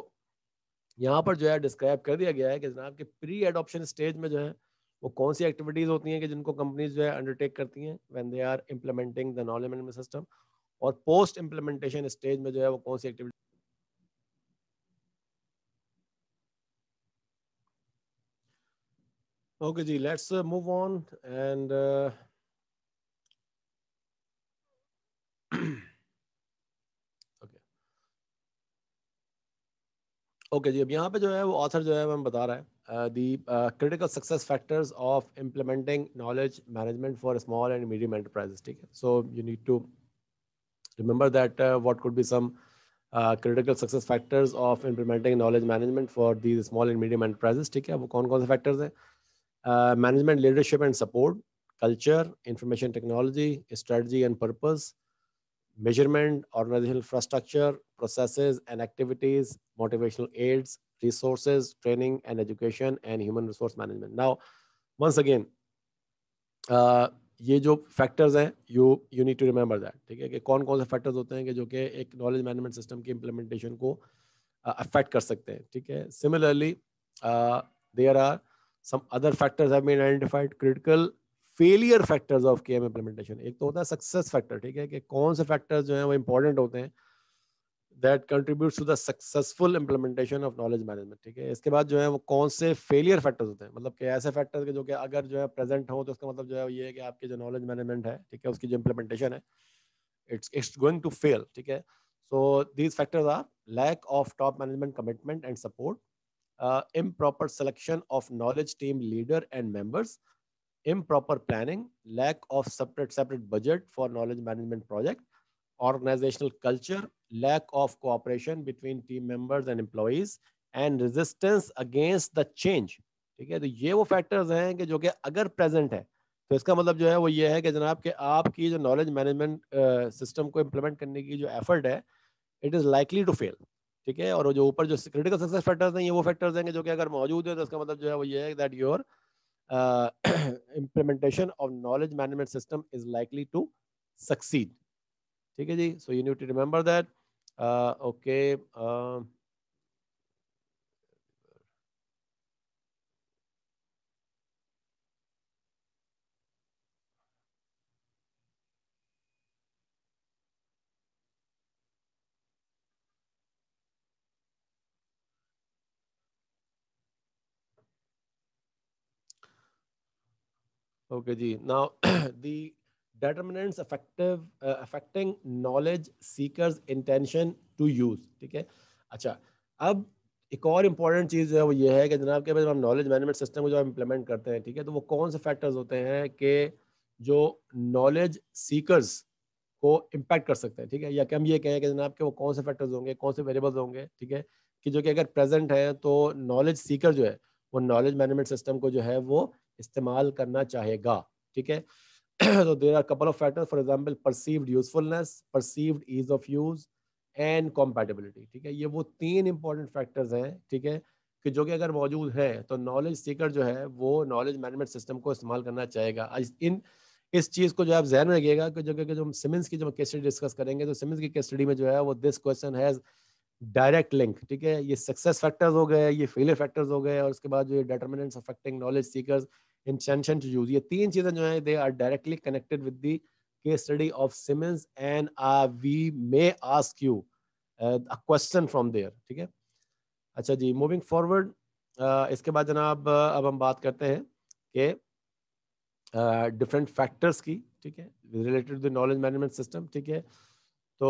Speaker 1: यहाँ पर जो है describe कर दिया गया है कि जनाब के प्री एडॉप्शन स्टेज में जो है वो कौन सी एक्टिविटीज़ होती हैं कि जिनको कंपनीज जो है अंडरटेक करती हैं when they are implementing the knowledge management system और पोस्ट इम्प्लीमेंटेशन स्टेज में जो है वो कौन सी एक्टिविटी Okay, जी let's move on and okay okay जी अब यहाँ पे जो है वो ऑथर जो है हमें बता रहा है the critical success factors of implementing knowledge management for small and medium enterprises ठीक है so you need to remember that what could be some critical success factors of implementing knowledge management for the small and medium enterprises ठीक है वो कौन कौन से factors हैं management leadership and support culture information technology strategy and purpose measurement, organizational infrastructure, processes and activities, motivational aids, resources, training and education, and human resource management. Now, once again, uh, factors you you need to remember that, ठीक है कि कौन-कौन से factors होते हैं कि जो कि एक knowledge management system implementation को uh, affect Similarly, uh, there are some other factors have been identified critical failure factors of K M implementation एक तो होता है सक्सेस फैक्टर ठीक है कि कौन से फैक्टर्स जो हैं वो इंपॉर्टेंट होते हैं that contribute to the successful implementation of knowledge management ठीक है इसके बाद जो है वो कौन से फेलियर फैक्टर्स होते हैं मतलब कि ऐसे फैक्टर्स के जो कि अगर जो है प्रेजेंट हो तो उसका मतलब जो है ये है कि आपके जो नॉलेज मैनेजमेंट है ठीक है उसकी जो इम्प्लीमेंटेशन है it's it's going to fail ठीक है so these factors are lack of top management commitment and support improper selection of knowledge team leader and members improper planning, lack of separate separate budget for knowledge management project, organizational culture, lack of cooperation between team members and employees, and resistance against the change. ठीक है तो ये वो factors हैं कि जो कि अगर प्रेजेंट है तो इसका मतलब जो है वो ये है कि जनाब कि आपकी जो नॉलेज मैनेजमेंट सिस्टम को इम्प्लीमेंट करने की जो एफर्ट है it is likely to fail ठीक है और जो ऊपर जो क्रिटिकल सक्सेस फैक्टर्स हैं ये वो फैक्टर्स हैं कि जो कि अगर मौजूद है तो इसका मतलब जो है वो ये है that your uh, implementation of knowledge management system is likely to succeed. Okay, so you need to remember that. Uh, okay. Um, Okay, ji Now, the determinants effective uh, affecting knowledge seekers intention to use. ठीक है अच्छा अब एक और important चीज़ है वो ये है कि जनाब के जब हम नॉलेज मैनेजमेंट सिस्टम को जो हम इम्प्लीमेंट करते हैं ठीक है तो वो कौन से फैक्टर्स होते हैं कि जो नॉलेज सीकर्स को इम्पैक्ट कर सकते हैं ठीक है या कि हम ये कहें कि जनाब के वो कौन से फैक्टर्स होंगे कौन से वेरिएबल्स होंगे ठीक है कि जो कि अगर प्रेजेंट है तो नॉलेज सीकर जो है वो नॉलेज मैनेजमेंट सिस्टम को जो है वो इस्तेमाल करना चाहेगा ठीक है तो there are couple of of for example example usefulness usefulness ease of use and compatibility ठीक है ये वो तीन इंपॉर्टेंट फैक्टर्स हैं ठीक है कि जो कि अगर मौजूद है तो नॉलेज सीकर जो है वो नॉलेज मैनेजमेंट सिस्टम को इस्तेमाल करना चाहेगा इन इस चीज़ को जो आप जहन में रखिएगा कि जो कि जो हम सिमिंस की जो केस स्टडी डिस्कस करेंगे तो सिमिंस की केस स्टडी में जो है वो this question has direct link ठीक है ये सक्सेस फैक्टर्स हो गए ये फेलियर फैक्टर्स हो गए और उसके बाद जो determinants affecting knowledge seekers intention to use ये तीन चीजें जो है they are directly connected with the case study of Siemens and ah we may ask you a question from there ठीक है अच्छा जी मूविंग फॉरवर्ड uh, इसके बाद जनाब uh, अब हम बात करते हैं कि डिफरेंट uh, फैक्टर्स की ठीक है related to the knowledge management system ठीक है तो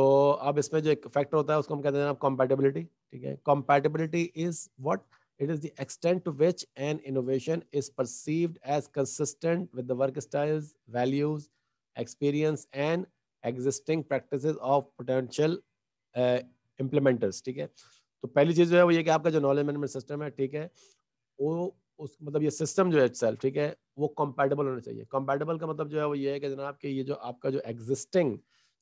Speaker 1: अब इसमें जो एक फैक्टर होता है उसको हम कहते हैं कॉम्पैटिबिलिटी ठीक है compatibility is what it is the extent to which an innovation is perceived as consistent with the work styles values experience and existing practice of potential implementers ठीक है तो पहली चीज जो है वो ये कि आपका जो नॉलेज मैनेजमेंट सिस्टम है ठीक है वो उस मतलब ये सिस्टम जो है सेल्फ ठीक है वो कंपैटिबल होना चाहिए कंपैटिबल का मतलब जो है वो ये है कि जनाब कि ये जो आपका जो एग्जिस्टिंग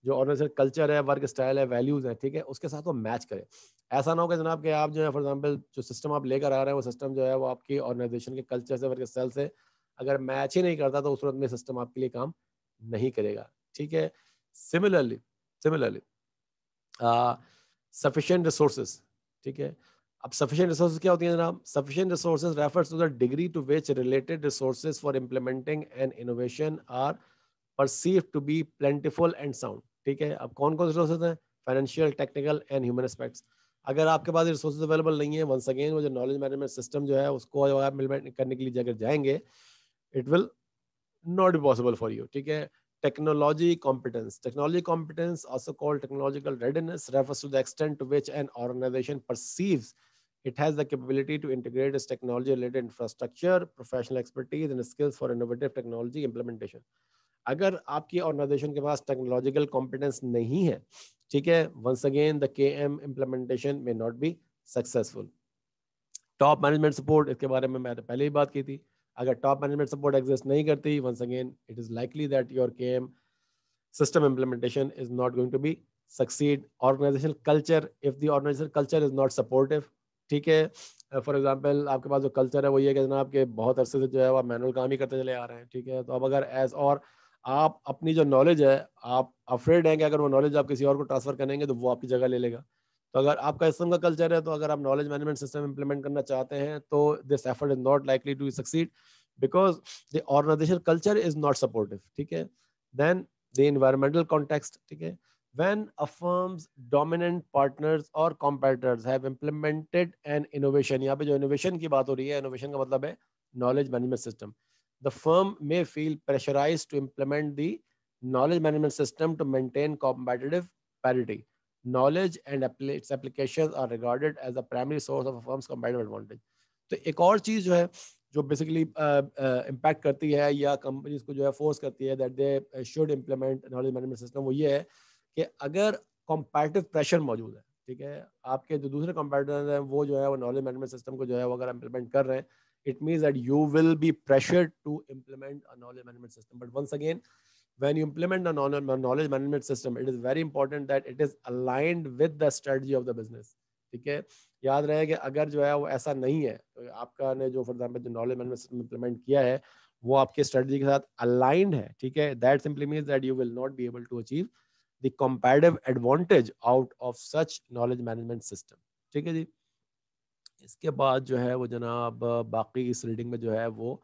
Speaker 1: जो ऑर्गेनाइजेशन कल्चर है वर्क स्टाइल है वैल्यूज है ठीक है उसके साथ वो मैच करे ऐसा ना हो कि जनाब कि आप जो है फॉर एग्जाम्पल जो सिस्टम आप लेकर आ रहे हैं वो सिस्टम जो है वो आपकी ऑर्गेनाइजेशन के कल्चर से वर्क स्टाइल से अगर मैच ही नहीं करता तो उस सूरत में सिस्टम आपके लिए काम नहीं करेगा ठीक है सिमिलरली सिमिलरली सफिशेंट रिसोर्स ठीक है अब सफिशेंट रिसोर्स क्या होती है जनाब sufficient resource refers to the degree to which related resource for implementing an innovation are perceive to be plentiful and sound ठीक है अब कौन कौन से रिसोर्सेज हैं financial technical and human aspects अगर आपके पास रिसोर्सेज अवेलेबल नहीं है वंस अगेन वो जो नॉलेज मैनेजमेंट सिस्टम जो है उसको आप करने के लिए अगर जाएंगे it will not be possible for you ठीक है technology competence technology competence also called technological readiness refers to the extent to which an organization perceives it has the capability to integrate this technology related infrastructure professional expertise and skills for innovative technology implementation अगर आपकी organisation के पास technological competence नहीं है ठीक है once again the K M implementation may not be successful top management support इसके बारे में मैंने पहले ही बात की थी अगर टॉप मैनेजमेंट सपोर्ट एग्जिस्ट नहीं करती once again it is likely that your K M system implementation is not going to be succeed organization culture if the organization culture is not supportive ठीक है फॉर एग्जाम्पल आपके पास जो culture है वो ये कि जनाब के बहुत अरसे से जो है वह मैनुअल काम ही करते चले आ रहे हैं ठीक है तो अब अगर एज और आप अपनी जो नॉलेज है आप अफ्रेड हैं कि अगर वो नॉलेज आप किसी और को ट्रांसफर करेंगे तो वो आपकी जगह ले लेगा तो अगर आपका इस का कल्चर है तो अगर आप नॉलेज मैनेजमेंट सिस्टम इंप्लीमेंट करना चाहते हैं तो this effort is not likely to succeed because the organization culture is not supportive ठीक है देन द इन्वायरमेंटल कॉन्टेक्सट ठीक है when a firm's dominant partners or competitors have implemented an innovation यहाँ पे जो इनोवेशन की बात हो रही है इनोवेशन का मतलब है knowledge management system the firm may feel pressurized to implement the knowledge management system to maintain competitive parity. Knowledge and its applications are regarded as the primary source of a firm's competitive advantage. तो एक और चीज़ जो है जो basically impact करती है या companies को जो है फोर्स करती है that they should implement knowledge management system wo ye hai ki agar competitive pressure maujood hai ठीक है आपके जो दूसरे कंपेटिटर्स हैं वो जो है वो नॉलेज मैनेजमेंट सिस्टम को जो है वो अगर इम्प्लीमेंट कर रहे हैं it means that you will be pressured to implement a knowledge management system. But once again, when you implement a knowledge management system, it is very important that it is aligned with the strategy of the business. ठीक है याद रहे कि अगर जो है वो ऐसा नहीं है तो आपका ने जो फॉर एग्जाम्पल जो नॉलेज मैनेजमेंट सिस्टम इम्प्लीमेंट किया है वो आपके स्ट्रेटजी के साथ अलाइंड है ठीक है that simply means that you will not be able to achieve the comparative advantage out of such knowledge management system ठीक है जी इसके बाद जो है वो जनाब बाकी इस रीडिंग में जो है वो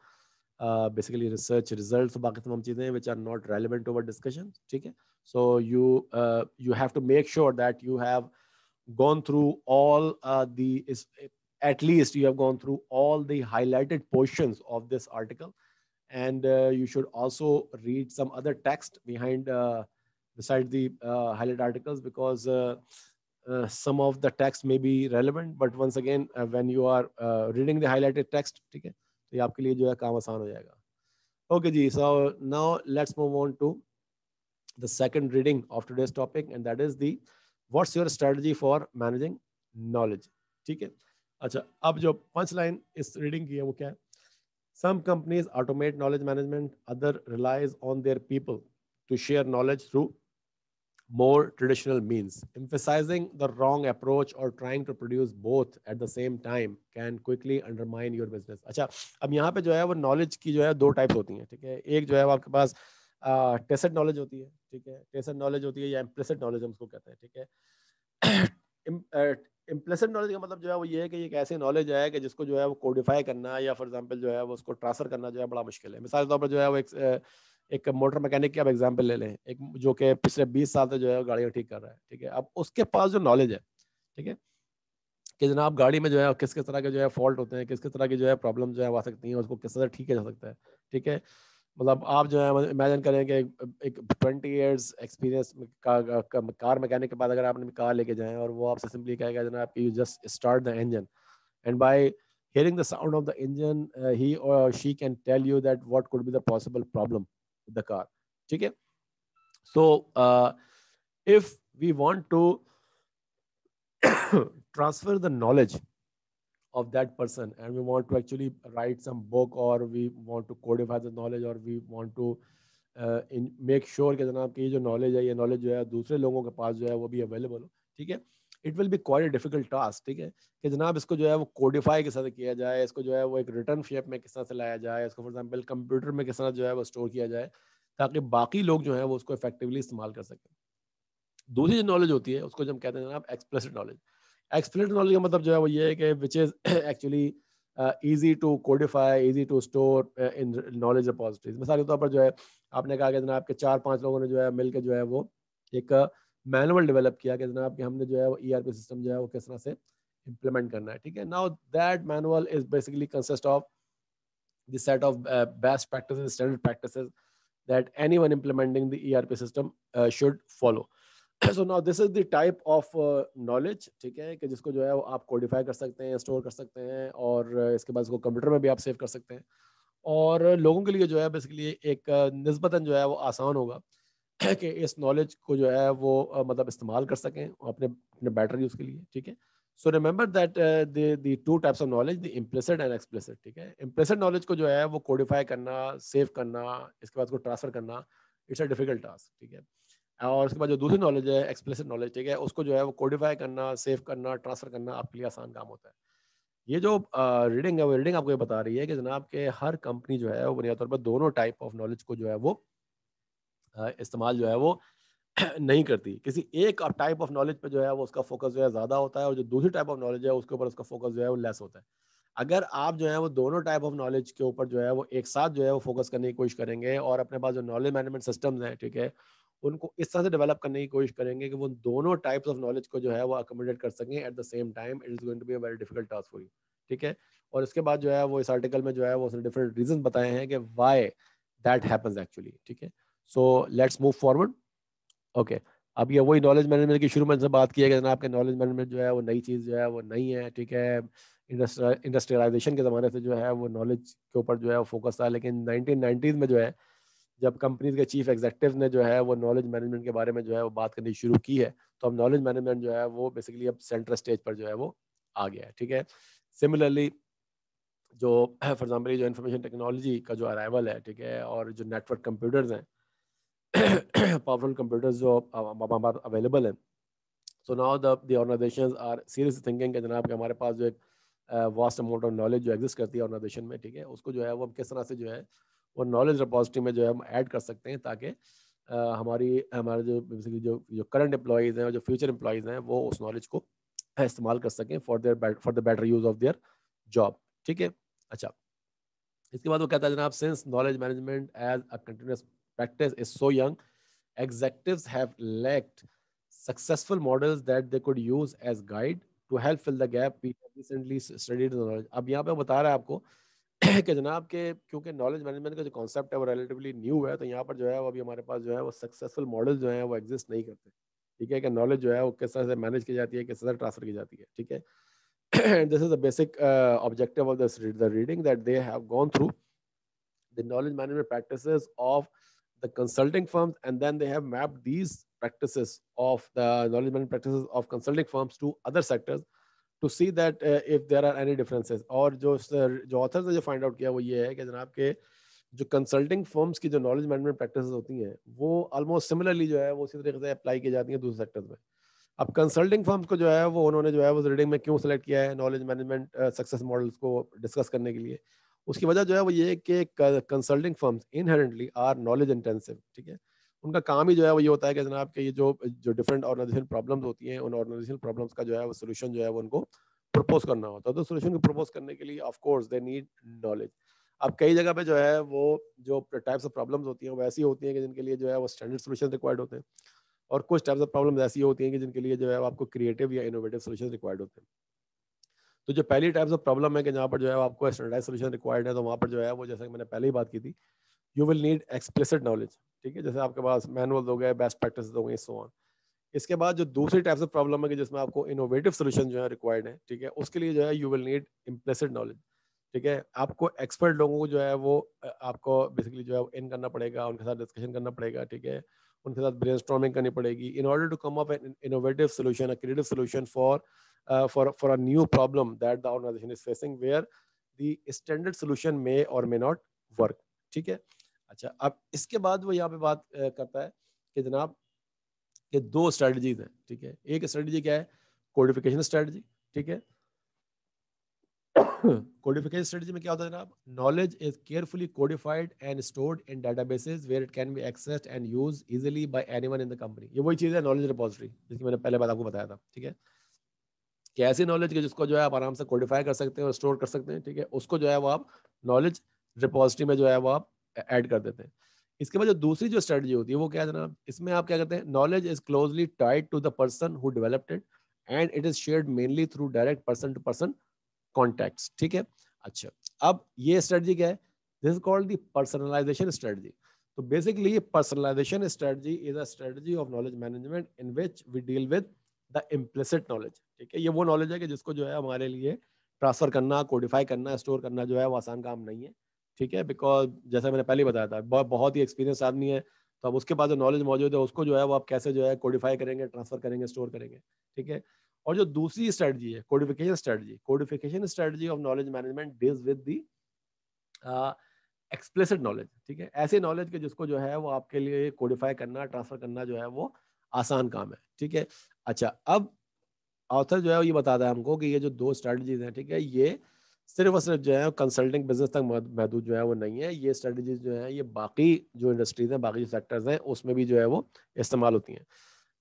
Speaker 1: बेसिकली रिसर्च रिजल्ट बाकी तमाम चीज़ें which are not relevant over discussion ठीक है so you you have to make sure that you have gone through all uh, the is, at least you have gone through all the highlighted portions of this article and uh, you should also read some other text behind uh, beside the uh, highlighted articles because uh, uh, some of the text may be relevant but once again uh, when you are uh, reading the highlighted text ठीक okay so now let's move on to the second reading of today's topic and that is the what's your strategy for managing knowledge ठीक है अच्छा अब जो punch line इस reading की है वो क्या है some companies automate knowledge management other relies on their people to share knowledge through more traditional means. Emphasizing the wrong approach or trying to produce both at the same time can quickly undermine your business. अच्छा अब यहाँ पे जो है वो knowledge की जो है दो types होती हैं ठीक है एक जो है वो आपके पास टेसड नॉलेज होती है ठीक है टेसड नॉलेज होती है या इम्प्लेसेड नॉलेज हम उसको कहते हैं ठीक है इम्प्लेसेड नॉलेज का मतलब जो है वो ये है कि एक ऐसी नॉलेज है कि जिसको जो है वो कोडिफाई करना या फॉर एग्जांपल जो है वो उसको ट्रांसफर करना जो है बड़ा मुश्किल है मिसाल के तौर पर जो है वो एक एक मोटर मैकेनिक की आप एग्जाम्पल ले लें एक जो कि पिछले बीस साल से जो है गाड़ियाँ ठीक कर रहा है ठीक है अब उसके पास जो नॉलेज है ठीक है कि जनाब गाड़ी में जो है किस किस तरह के जो है फॉल्ट होते हैं किस किस तरह की जो है प्रॉब्लम जो है आ सकती हैं उसको किस तरह ठीक किया जा सकता है ठीक है मतलब आप जो है इमेजिन करें कि एक twenty years experience car mechanic के बाद अगर आपने कार लेके जाए और वो आपसे सिंपली कहेगा जनाब you just start the engine and by hearing the sound of the engine he or she can tell you that what could be the possible problem the car ठीक है so if we want to transfer the knowledge of that person and we want to actually write some book or we want to codify the knowledge or we want to uh, in, make sure कि जनाब कि ये जो knowledge है ये knowledge जो है दूसरे लोगों के पास जो है वो भी available हो ठीक है it will be quite difficult task ठीक है कि जनाब इसको जो है वो कोडिफाई के साथ किया जाए इसको जो है वो एक रिटर्न शेप में किस तरह से लाया जाए इसको फॉर एग्जाम्पल कंप्यूटर में किस तरह जो है वो स्टोर किया जाए ताकि बाकी लोग जो है वो उसको इफेक्टिवली इस्तेमाल कर सकें दूसरी जो नॉलेज होती है उसको जो हम कहते हैं जनाब एक्सप्लेसिड नॉलेज एक्सप्लेसिड नॉलेज का मतलब जो है वो ये है कि which is actually easy to codify easy to store in knowledge repositories मिसाल के तौर पर जो है आपने कहा कि जनाब के चार पाँच लोगों ने जो है मिलकर जो है वो एक uh, मैनुअल डेवलप किया कि जनाब कि हमने जो है वो ई e सिस्टम जो है वो किस तरह से इम्प्लीमेंट करना है ठीक है now that manual is basically consist of the set of best practice standard practice that anyone implementing the ERP system uh, should follow. so now this is the type of uh, ठीक है कि जिसको जो है वो आप Codify कर सकते हैं स्टोर कर सकते हैं और uh, इसके बाद इसको कंप्यूटर में भी आप सेव कर सकते हैं और लोगों के लिए जो है बेसिकली एक uh, नस्बता जो है वो आसान होगा कि इस नॉलेज को जो है वो मतलब इस्तेमाल कर सकें अपने अपने बैटर यूज़ के लिए ठीक है so remember that the two types of knowledge the implicit and explicit ठीक है इम्प्लिसिट नॉलेज को जो है वो कोडिफाई करना सेव करना इसके बाद उसको ट्रांसफर करना इट्स अ डिफिकल्ट टास्क ठीक है और उसके बाद जो दूसरी नॉलेज है एक्सप्लेसिव नॉलेज ठीक है उसको जो है वो कोडिफाई करना सेव करना ट्रांसफर करना आपके लिए आसान काम होता है ये जो रीडिंग है वो रीडिंग आपको ये बता रही है कि जनाब के हर कंपनी जो है वो बुनियाद तौर पर दोनों टाइप ऑफ नॉलेज को जो है वो इस्तेमाल जो है वो नहीं करती किसी एक टाइप ऑफ नॉलेज पर जो है वो उसका फोकस जो है ज़्यादा होता है और जो दूसरी टाइप ऑफ नॉलेज है उसके ऊपर उसका फोकस जो है वो लेस होता है अगर आप जो है वो दोनों टाइप ऑफ नॉलेज के ऊपर जो है वो एक साथ जो है वो फोकस करने की कोशिश करेंगे और अपने पास जो नॉलेज मैनेजमेंट सिस्टम्स हैं ठीक है उनको इस तरह से डेवलप करने की कोशिश करेंगे कि वो दोनों टाइप्स ऑफ नॉलेज को जो है वो अकोमोडेट कर सकें at the same time it is going to be a very difficult task for you ठीक है और इसके बाद जो है वो इस आर्टिकल में जो है वो उसने डिफरेंट रीजन बताए हैं कि वाई दैट हैपन्स एक्चुअली ठीक है so let's move forward okay अब ये वही नॉलेज मैनेजमेंट की शुरू में से बात किया गया आपके नॉलेज मैनेजमेंट जो है वो नई चीज़ जो है वो नहीं है ठीक है इंडस्ट्रियलाइजेशन के ज़माने से जो है वो नॉलेज के ऊपर जो है वो फोकस था लेकिन नाइनटीन में जो है जब कंपनीज के चीफ एग्जेक्टिव ने जो है वो नॉलेज मैनेजमेंट के बारे में जो है वो बात करनी शुरू की है तो अब नॉलेज मैनेजमेंट जो है वो बेसिकली अब सेंट्रल स्टेज पर जो है वो आ गया है ठीक है सिमिलरली जो फॉर एग्जाम्पल जो इन्फॉर्मेशन टेक्नोलॉजी का जो अराइवल है ठीक है और जो नेटवर्क कंप्यूटर्स हैं powerful computers जो हमारे पास अवेलेबल हैं so now they are serious thinking के जनाब के हमारे पास जो एक वास्ट अमाउंट ऑफ नॉलेज जो एग्जिस्ट करती है ऑर्गनाइजेशन में ठीक है उसको जो है वो हम किस तरह से जो है वो नॉलेज रिपोजिटरी में जो है हम ऐड कर सकते हैं ताकि uh, हमारी हमारे जो बेसिकली जो जो करंट एम्प्लॉज हैं और जो फ्यूचर एम्प्लॉज हैं वो उस नॉलेज को uh, इस्तेमाल कर सकें for their for the better use of their job ठीक है अच्छा इसके बाद वो कहता है जनाब since knowledge management as a continuous practice is so young, executives have lacked successful models that they could use as guide to help fill the gap. We have recently studied the knowledge. ab yahan pe bata raha hai aapko ke janab ke kyunki knowledge management ka jo concept hai wo relatively new hai to yahan par jo hai wo abhi hamare paas jo hai wo successful models jo hai wo exist nahi karte theek hai कि knowledge jo hai wo kis tarah se manage ki jati hai kis tarah transfer ki jati hai theek hai and this is the basic uh, objective of this the reading that they have gone through the knowledge management practices of the consulting firms, and then they have mapped these practices of the knowledge management practices of consulting firms to other sectors to see that uh, if there are any differences. or jo sir jo authors ne jo find out kiya wo ye hai ki janab ke जो consulting firms की जो knowledge management practice होती हैं वो almost similarly जो है वो उसी तरीके से अप्लाई की जाती हैं दूसरे सेक्टर्स में अब कंसल्टिंग फर्म्स को जो है वो उन्होंने जो है वो रीडिंग में क्यों सेलेक्ट किया है नॉलेज मैनेजमेंट सक्सेस मॉडल्स को डिस्कस करने के लिए उसकी वजह जो है वो ये है कि consulting firms inherently are knowledge intensive ठीक है उनका काम ही जो है वो ये होता है कि जनाब के ये जो जो डिफरेंट ऑर्गेनाइजेशन प्रॉब्लम्स होती हैं उन ऑर्गेनाइजेशन प्रॉब्लम्स का जो है वो सोल्यूशन जो है वो उनको प्रपोज करना होता है तो सोल्यूशन को प्रपोज करने के लिए ऑफकोर्स दे नीड नॉलेज अब कई जगह पे जो है वो जो टाइप्स ऑफ प्रॉब्लम्स होती हैं वो ऐसी होती हैं कि जिनके लिए जो है वो स्टैंडर्ड सोल्यूशन रिक्वायर्ड होते हैं और कुछ टाइप्स ऑफ प्रॉब्लम्स ऐसी होती हैं कि जिनके लिए जो है आपको क्रिएटिव या इनोवेटिव सोल्यूशन रिक्वायर्ड होते हैं तो जो पहली टाइप्स ऑफ प्रॉब्लम है कि जहाँ पर जो है आपको स्टैंडर्डाइज सोल्यूशन रिक्वायर्ड है तो वहाँ पर जो है वो जैसे मैंने पहले ही बात की थी you will need explicit knowledge ठीक है जैसे आपके पास मैनुअल हो गए बेस्ट प्रैक्टिस हो गए सो ऑन इसके बाद जो दूसरी टाइप्स ऑफ प्रॉब्लम है कि जिसमें आपको इनोवेटिव सोल्यूशन जो है रिक्वायर्ड है ठीक है उसके लिए जो है you will need implicit knowledge ठीक है आपको एक्सपर्ट लोगों को जो है वो आपको बेसिकली जो है इन करना पड़ेगा उनके साथ डिस्कशन करना पड़ेगा ठीक है उनके साथ ब्रेन करनी पड़ेगी in order to come up an innovative solution creative solution for for for a new problem that the organization is facing where the standard solution may और मे नॉट वर्क ठीक है अच्छा अब इसके बाद वो यहाँ पे बात uh, करता है कि जनाब के दो स्ट्रेटजीज हैं ठीक है एक स्ट्रेटजी क्या है कोडिफिकेशन स्ट्रेटजी ठीक है कोडिफिकेशन स्ट्रेटजी में क्या होता है जनाब knowledge is carefully codified and stored in databases where it can be accessed and use easily by anyone in the company ये वही चीज है नॉलेज रिपोजिटरी जिसकी मैंने पहले बात आपको बताया था ठीक है कि ऐसी नॉलेज की जिसको जो है आप आराम से कोडिफाई कर सकते हैं और स्टोर कर सकते हैं ठीक है उसको जो है वो आप नॉलेज रिपोजिटरी में जो है वो आप ऐड कर देते हैं इसके बाद जो दूसरी जो स्ट्रेटजी होती है वो क्या है जनाब इसमें आप क्या करते हैं knowledge is closely tied to the person who developed it and it is shared mainly through direct person to person contact ठीक है अच्छा अब ये स्ट्रेटजी क्या है this is called the personalization strategy तो बेसिकली ये personalization strategy is a strategy of knowledge management in which we deal with the implicit knowledge ठीक है ये वो नॉलेज है कि जिसको जो है हमारे लिए ट्रांसफर करना कोडिफाई करना स्टोर करना जो है वो आसान काम नहीं है ठीक है बिकॉज जैसे मैंने पहले बताया था बहुत ही एक्सपीरियंस आदमी है तो अब उसके पास जो नॉलेज मौजूद है उसको जो है वो आप कैसे जो है कोडिफाई करेंगे ट्रांसफर करेंगे स्टोर करेंगे ठीक है और जो दूसरी स्ट्रेटजी है codification strategy codification strategy of knowledge management deals with the explicit knowledge ठीक है ऐसे नॉलेज के जिसको जो है वो आपके लिए कोडिफाई करना ट्रांसफर करना जो है वो आसान काम है ठीक है अच्छा अब ऑथर जो है वो ये बताता है हमको कि ये जो दो स्ट्रेटजीज हैं ठीक है ये सिर्फ और सिर्फ जो है कंसल्टिंग बिजनेस तक महदूद जो है वो नहीं है ये स्ट्रेटजीज जो है ये बाकी जो इंडस्ट्रीज हैं बाकी जो सेक्टर्स हैं उसमें भी जो है वो इस्तेमाल होती हैं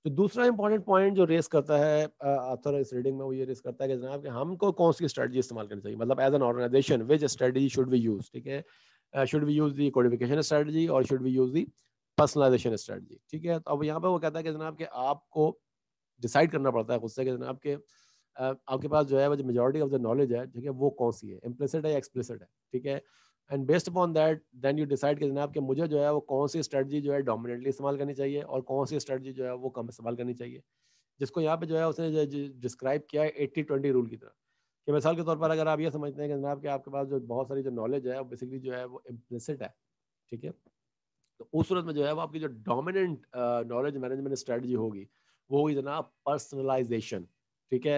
Speaker 1: तो दूसरा इंपॉर्टेंट पॉइंट जो रेस करता है ऑथर इस रीडिंग में वो ये रेस करता है कि जनाब कि हमको कौन सी स्ट्रेटजी इस्तेमाल करनी चाहिए मतलब as an organization which strategy should we use ठीक है should we use the codification strategy or should we use the personalization strategy ठीक है तो अब यहाँ पे वो कहता है कि जनाब कि आपको डिसाइड करना पड़ता है खुद से कि जनाब के आपके पास जो है मेजोरिटी ऑफ द नॉलेज है ठीक है वो कौन सी है इम्प्लिसिट है या एक्सप्लिसिट है ठीक है and based upon that then you decide कि जनाब कि मुझे जो है वो कौन सी स्ट्रेटजी जो है डोमिनेटली इस्तेमाल करनी चाहिए और कौन सी स्ट्रेटजी जो है वो कम इस्तेमाल करनी चाहिए जिसको यहाँ पे जो है उसने डिस्क्राइब किया है एट्टी ट्वेंटी रूल की तरह कि मिसाल के तौर पर अगर आप ये समझते हैं कि जनाब कि आपके पास जो बहुत सारी जो नॉलेज है वो बेसिकली जो है वो इम्प्लिसिट है ठीक है तो उस सूरत में जो है वो आपकी जो डोमिनेंट नॉलेज मैनेजमेंट स्ट्रेटजी होगी वो होगी जनाब पर्सनलाइजेशन ठीक है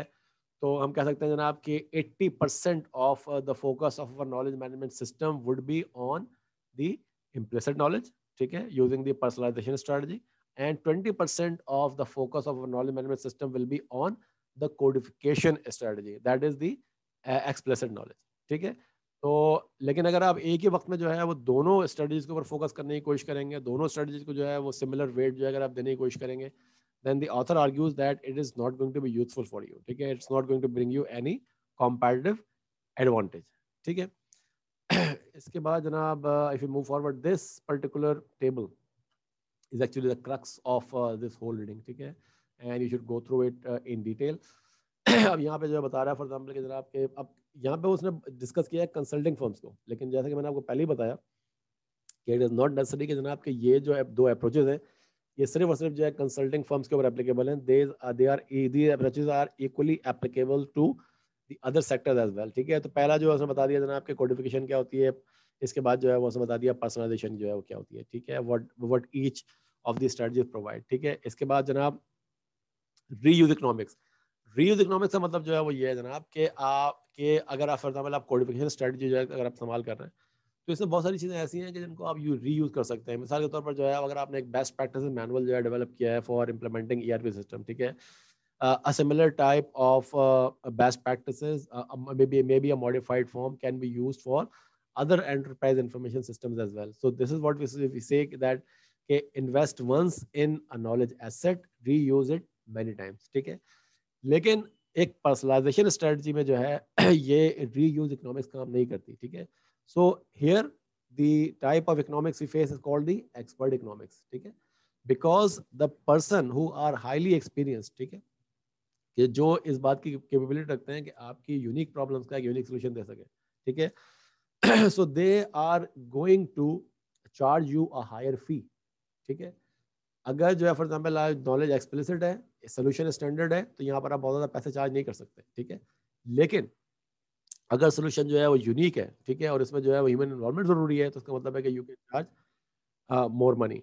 Speaker 1: तो हम कह सकते हैं जनाब कि 80 percent of the focus of our knowledge management system would be on the implicit knowledge ठीक है using the personalization strategy and 20 percent of the focus of our knowledge management system will be on the codification strategy that is the explicit knowledge ठीक है तो लेकिन अगर आप एक ही वक्त में जो है वो दोनों स्ट्रेटजीज के ऊपर फोकस करने की कोशिश करेंगे दोनों स्ट्रेटजीज को जो है वो सिमिलर वेट जो है अगर आप देने की कोशिश करेंगे then the author argues that it is not going to be useful for you okay it's not going to bring you any comparative advantage okay iske baad janab if you move forward this particular table is actually the crux of uh, this whole reading okay and you should go through it uh, in detail ab yahan pe jo bata raha hai for example ke janab ke ab yahan pe usne discuss kiya hai consulting firms ko lekin jaisa ki maine aapko pehle hi bataya कि it is not necessary कि जनाब के ये जो दो approaches हैं ये सिर्फ और सिर्फ जो है कंसल्टिंग फर्म्स के ऊपर एप्लीकेबल है they are these are equally applicable to the other sector as well ठीक है तो पहला जो है उसने बता दिया जना आपके कोडिफिकेशन क्या होती है इसके बाद जो है वो उसने बता दिया पर्सनलाइजेशन जो है वो क्या होती है ठीक है what what each of the strategy provide ठीक है इसके बाद जनाब reuse economics reuse economics का मतलब जो है वो ये है जनाब कि आप के अगर आप फॉर एग्जाम्पल आप कोडिफिकेशन स्ट्रेटजी जो है अगर आप इस्तेमाल कर रहे हैं तो इसमें बहुत सारी चीज़ें ऐसी हैं कि जिनको आप यू री यूज़ कर सकते हैं मिसाल के तौर पर जो है अगर आपने एक बेस्ट प्रैक्टिस मैनुअल जो है डेवलप किया है for implementing E R P system ठीक है a similar type of best practice may be may be a modified form can be use for other enterprise information system as well so this is what that के invest once in a knowledge asset reuse it many times ठीक है लेकिन एक personalisation strategy में जो है ये री यूज इकोनॉमिक्स काम नहीं करती ठीक है so here the type of economics we face is called the expert economics ठीक है because the person who are highly experience ठीक है कि जो इस बात की कैपेबिलिटी रखते हैं कि आपकी यूनिक प्रॉब्लम्स का एक यूनिक सोल्यूशन दे सके ठीक है so they are going to charge you a higher fee ठीक है अगर जो है फॉर एग्जाम्पल नॉलेज एक्सप्लिसिट है सोल्यूशन स्टैंडर्ड है तो यहाँ पर आप बहुत ज़्यादा पैसे चार्ज नहीं कर सकते ठीक है लेकिन अगर सोल्यूशन जो है वो यूनिक है ठीक है और इसमें जो है वो ह्यूमन इन्वायरमेंट ज़रूरी है तो उसका मतलब है कि you can charge more money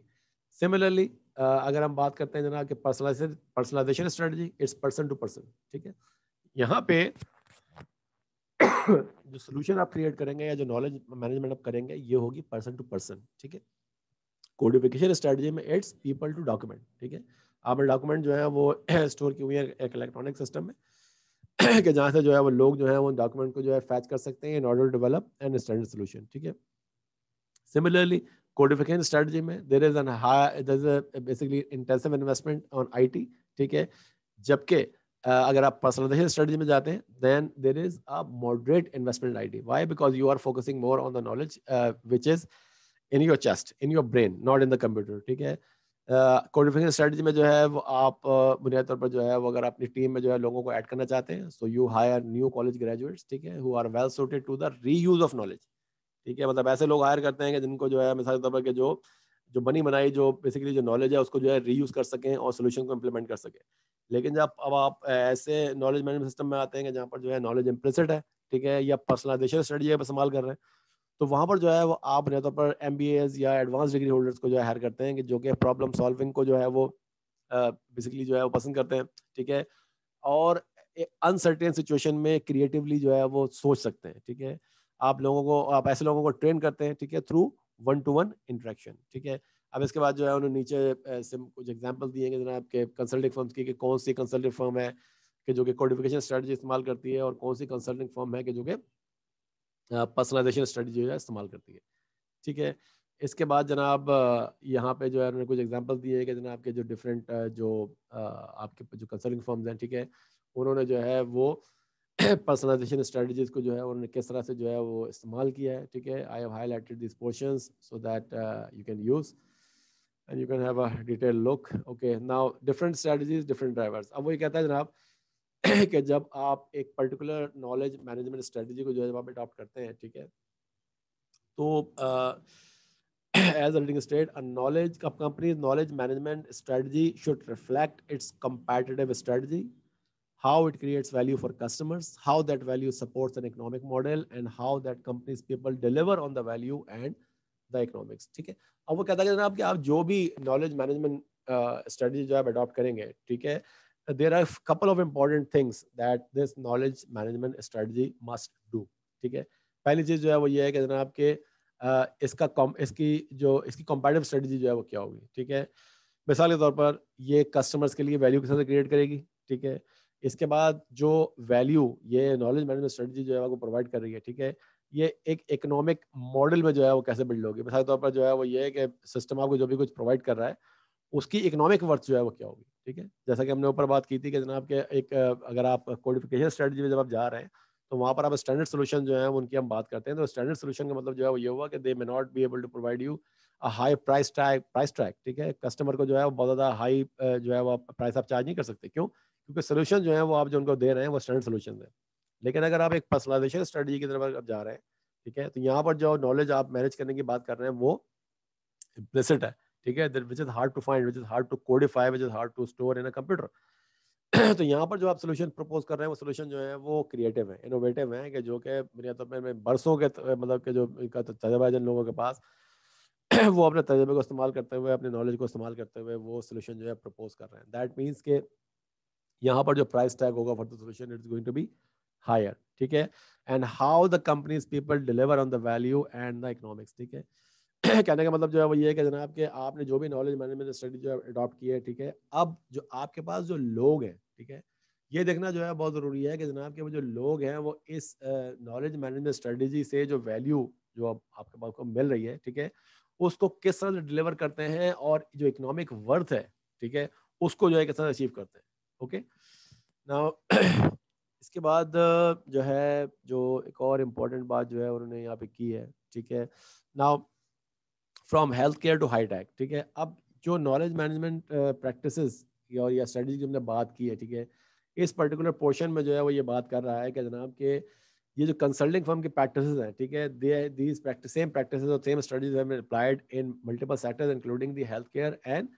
Speaker 1: similarly अगर हम बात करते हैं जनाब कि personalization strategy it's person to person ठीक है यहाँ पे जो सोल्यूशन आप क्रिएट करेंगे या जो नॉलेज मैनेजमेंट आप करेंगे ये होगी पर्सन टू पर्सन ठीक है कोडिफिकेशन स्ट्रेटजी में इट्स पीपल टू डॉक्यूमेंट ठीक है आर्बल डॉक्यूमेंट जो है वो स्टोर की हुई है एक इलेक्ट्रॉनिक सिस्टम में कि जहाँ से जो है वो लोग जो है वो डॉक्यूमेंट को जो है फैच कर सकते हैं in order develop and standard solution ठीक है सिमिलरली कोडिफिकेशन स्ट्रेटजी में there is an basically intensive investment on I T ठीक है जबकि uh, अगर आप पर्सनलाइजेशन स्ट्रेटजी में जाते हैं then there is a moderate investment I T why because you are focusing more on the knowledge which is in your chest in your brain not in the computer ठीक है qualification strategy में जो है वो आप बुनियादी तौर पर जो है वो अगर अपनी टीम में जो है लोगों को ऐड करना चाहते हैं so you hire new college graduates ठीक है who are well suited to the reuse of knowledge ठीक है मतलब ऐसे लोग हायर करते हैं कि जिनको जो है मिसाल के तौर पर जो जो बनी बनाई जो बेसिकली जो नॉलेज है उसको जो है रीयूज कर सकें और सोल्यूशन को इम्प्लीमेंट कर सकें लेकिन जब अब आप ऐसे नॉलेज मैनेजमेंट सिस्टम में आते हैं कि जहाँ पर जो है नॉलेज इम्प्लिसिट है ठीक है या पर्सनलाइजेशन स्टडी इस्तेमाल कर रहे हैं तो वहाँ पर जो है वो आप बुनियाद तौर पर एम या एडवांस डिग्री होल्डर्स को जो है हायर करते हैं कि जो कि प्रॉब्लम सॉल्विंग को जो है वो बेसिकली जो है वो पसंद करते हैं ठीक है और अनसर्टेन सिचुएशन में क्रिएटिवली जो है वो सोच सकते हैं ठीक है आप लोगों को आप ऐसे लोगों को ट्रेन करते हैं ठीक है through one to one interaction ठीक है अब इसके बाद जो है उन्होंने नीचे से कुछ एग्जाम्पल दिए हैं जनाब के कंसल्टिंग फर्म्स की कि कौन सी कंसल्टिंग फर्म है कि जो कि कोडिफिकेशन स्ट्रेटजी इस्तेमाल करती है और कौन सी कंसल्टिंग फर्म है कि जो कि पर्सनलाइजेशन स्ट्रेटजी जो है इस्तेमाल करती है ठीक है इसके बाद जनाब यहाँ पे जो है उन्होंने कुछ एग्जांपल्स दिए हैं कि जनाब के जो डिफरेंट जो आपके जो कंसल्टिंग फॉर्म्स हैं ठीक है उन्होंने जो है वो पर्सनलाइजेशन स्ट्रेटजीज को जो है उन्होंने किस तरह से जो है वो इस्तेमाल किया है ठीक है I have highlighted this portions so that you can use and you can have a detail look okay now different strategies different drivers अब वही कहता है जनाब कि जब आप एक पर्टिकुलर नॉलेज मैनेजमेंट स्ट्रेटजी को जो है जब आप अडॉप्ट करते हैं ठीक है तो as leading state knowledge company knowledge management strategy should reflect its competitive strategy how it creates value for customers how that value supports an economic model and how that company's people deliver on the value and the economics ठीक है अब वो कहता है कि आप जो भी नॉलेज मैनेजमेंट स्ट्रेटजी जो है अडॉप्ट करेंगे ठीक है there are a couple of important things that this knowledge management strategy must do ठीक है पहली चीज जो है वो ये है कि जनाब के इसका कॉम इसकी जो इसकी कॉम्पेटिव स्ट्रेटजी जो है वो क्या होगी ठीक है मिसाल के तौर पर ये कस्टमर्स के लिए वैल्यू किस तरह क्रिएट करेगी ठीक है इसके बाद जो वैल्यू ये नॉलेज मैनेजमेंट स्ट्रेटजी जो है वो प्रोवाइड कर रही है ठीक है ये एक इकोनॉमिक मॉडल में जो है वो कैसे बिल्ड होगी मिसाल के तौर पर जो है वो ये है कि सिस्टम आपको जो भी कुछ प्रोवाइड कर रहा है उसकी इकोनॉमिक वर्थ जो है वो क्या होगी ठीक है जैसा कि हमने ऊपर बात की थी कि जनाब के एक अगर आप कोडिफिकेशन स्ट्रेटजी में जब आप जा रहे हैं तो वहाँ पर आप स्टैंडर्ड सोल्यूशन जो है उनकी हम बात करते हैं तो स्टैंडर्ड सोल्यूशन का मतलब जो है वो ये हुआ कि they may not be able to provide you a high price track price track ठीक है कस्टमर को जो है वो बहुत ज़्यादा हाई जो है वो प्राइस आप चार्ज नहीं कर सकते क्यों क्योंकि सोल्यूशन जो है वो आप जो उनको दे रहे हैं वो स्टैंडर्ड सोल्यूशन है लेकिन अगर आप एक पर्सनलाइजेशन स्ट्रेटजी की तरफ आप जा रहे हैं ठीक है तो यहाँ पर जो नॉलेज आप मैनेज करने की बात कर रहे हैं वो इम्प्लिसिट है ठीक है which is hard to find which is hard to codify which is hard to store in a computer तो यहाँ पर जो आप सोल्यूशन प्रपोज कर रहे हैं वो सोल्यूशन जो है वो क्रिएटिव है इनोवेटिव है कि जो कि मेरे तो में बरसों के मतलब के जो इनका तो तजर्बा जिन लोगों के पास वो अपने तजर्बे को इस्तेमाल करते हुए अपने नॉलेज को इस्तेमाल करते हुए वो सोल्यूशन जो है प्रपोज कर रहे हैं दैट मीन्स के यहाँ पर जो प्राइस टैग होगा for the solution it is going to be higher ठीक है and how the company's people deliver on the value and the economics ठीक है कहने का मतलब जो है वो ये है कि जनाब के आपने जो भी नॉलेज मैनेजमेंट स्टडी जो है अडॉप्ट की है ठीक है अब जो आपके पास जो लोग हैं ठीक है ये देखना जो है बहुत ज़रूरी है कि जनाब के वो जो लोग हैं वो इस नॉलेज मैनेजमेंट स्ट्रेटेजी से जो वैल्यू जो अब आपके पास को मिल रही है ठीक है उसको किस तरह से डिलीवर करते हैं और जो इकोनॉमिक वर्थ है ठीक है उसको जो है किस तरह अचीव करते हैं ओके ना इसके बाद जो है जो एक और इम्पोर्टेंट बात जो है उन्होंने यहाँ पे की है ठीक है ना from health care to high ठीक है अब जो नॉलेज मैनेजमेंट प्रैक्टिस और या स्टडीज की हमने बात की है ठीक है इस पर्टिकुलर पोर्शन में जो है वो ये बात कर रहा है कि जनाब के ये जो कंसल्टिंग फर्म की प्रैक्टिस हैं ठीक है they these practice same practice और same studies applied in multiple sectors including the health care and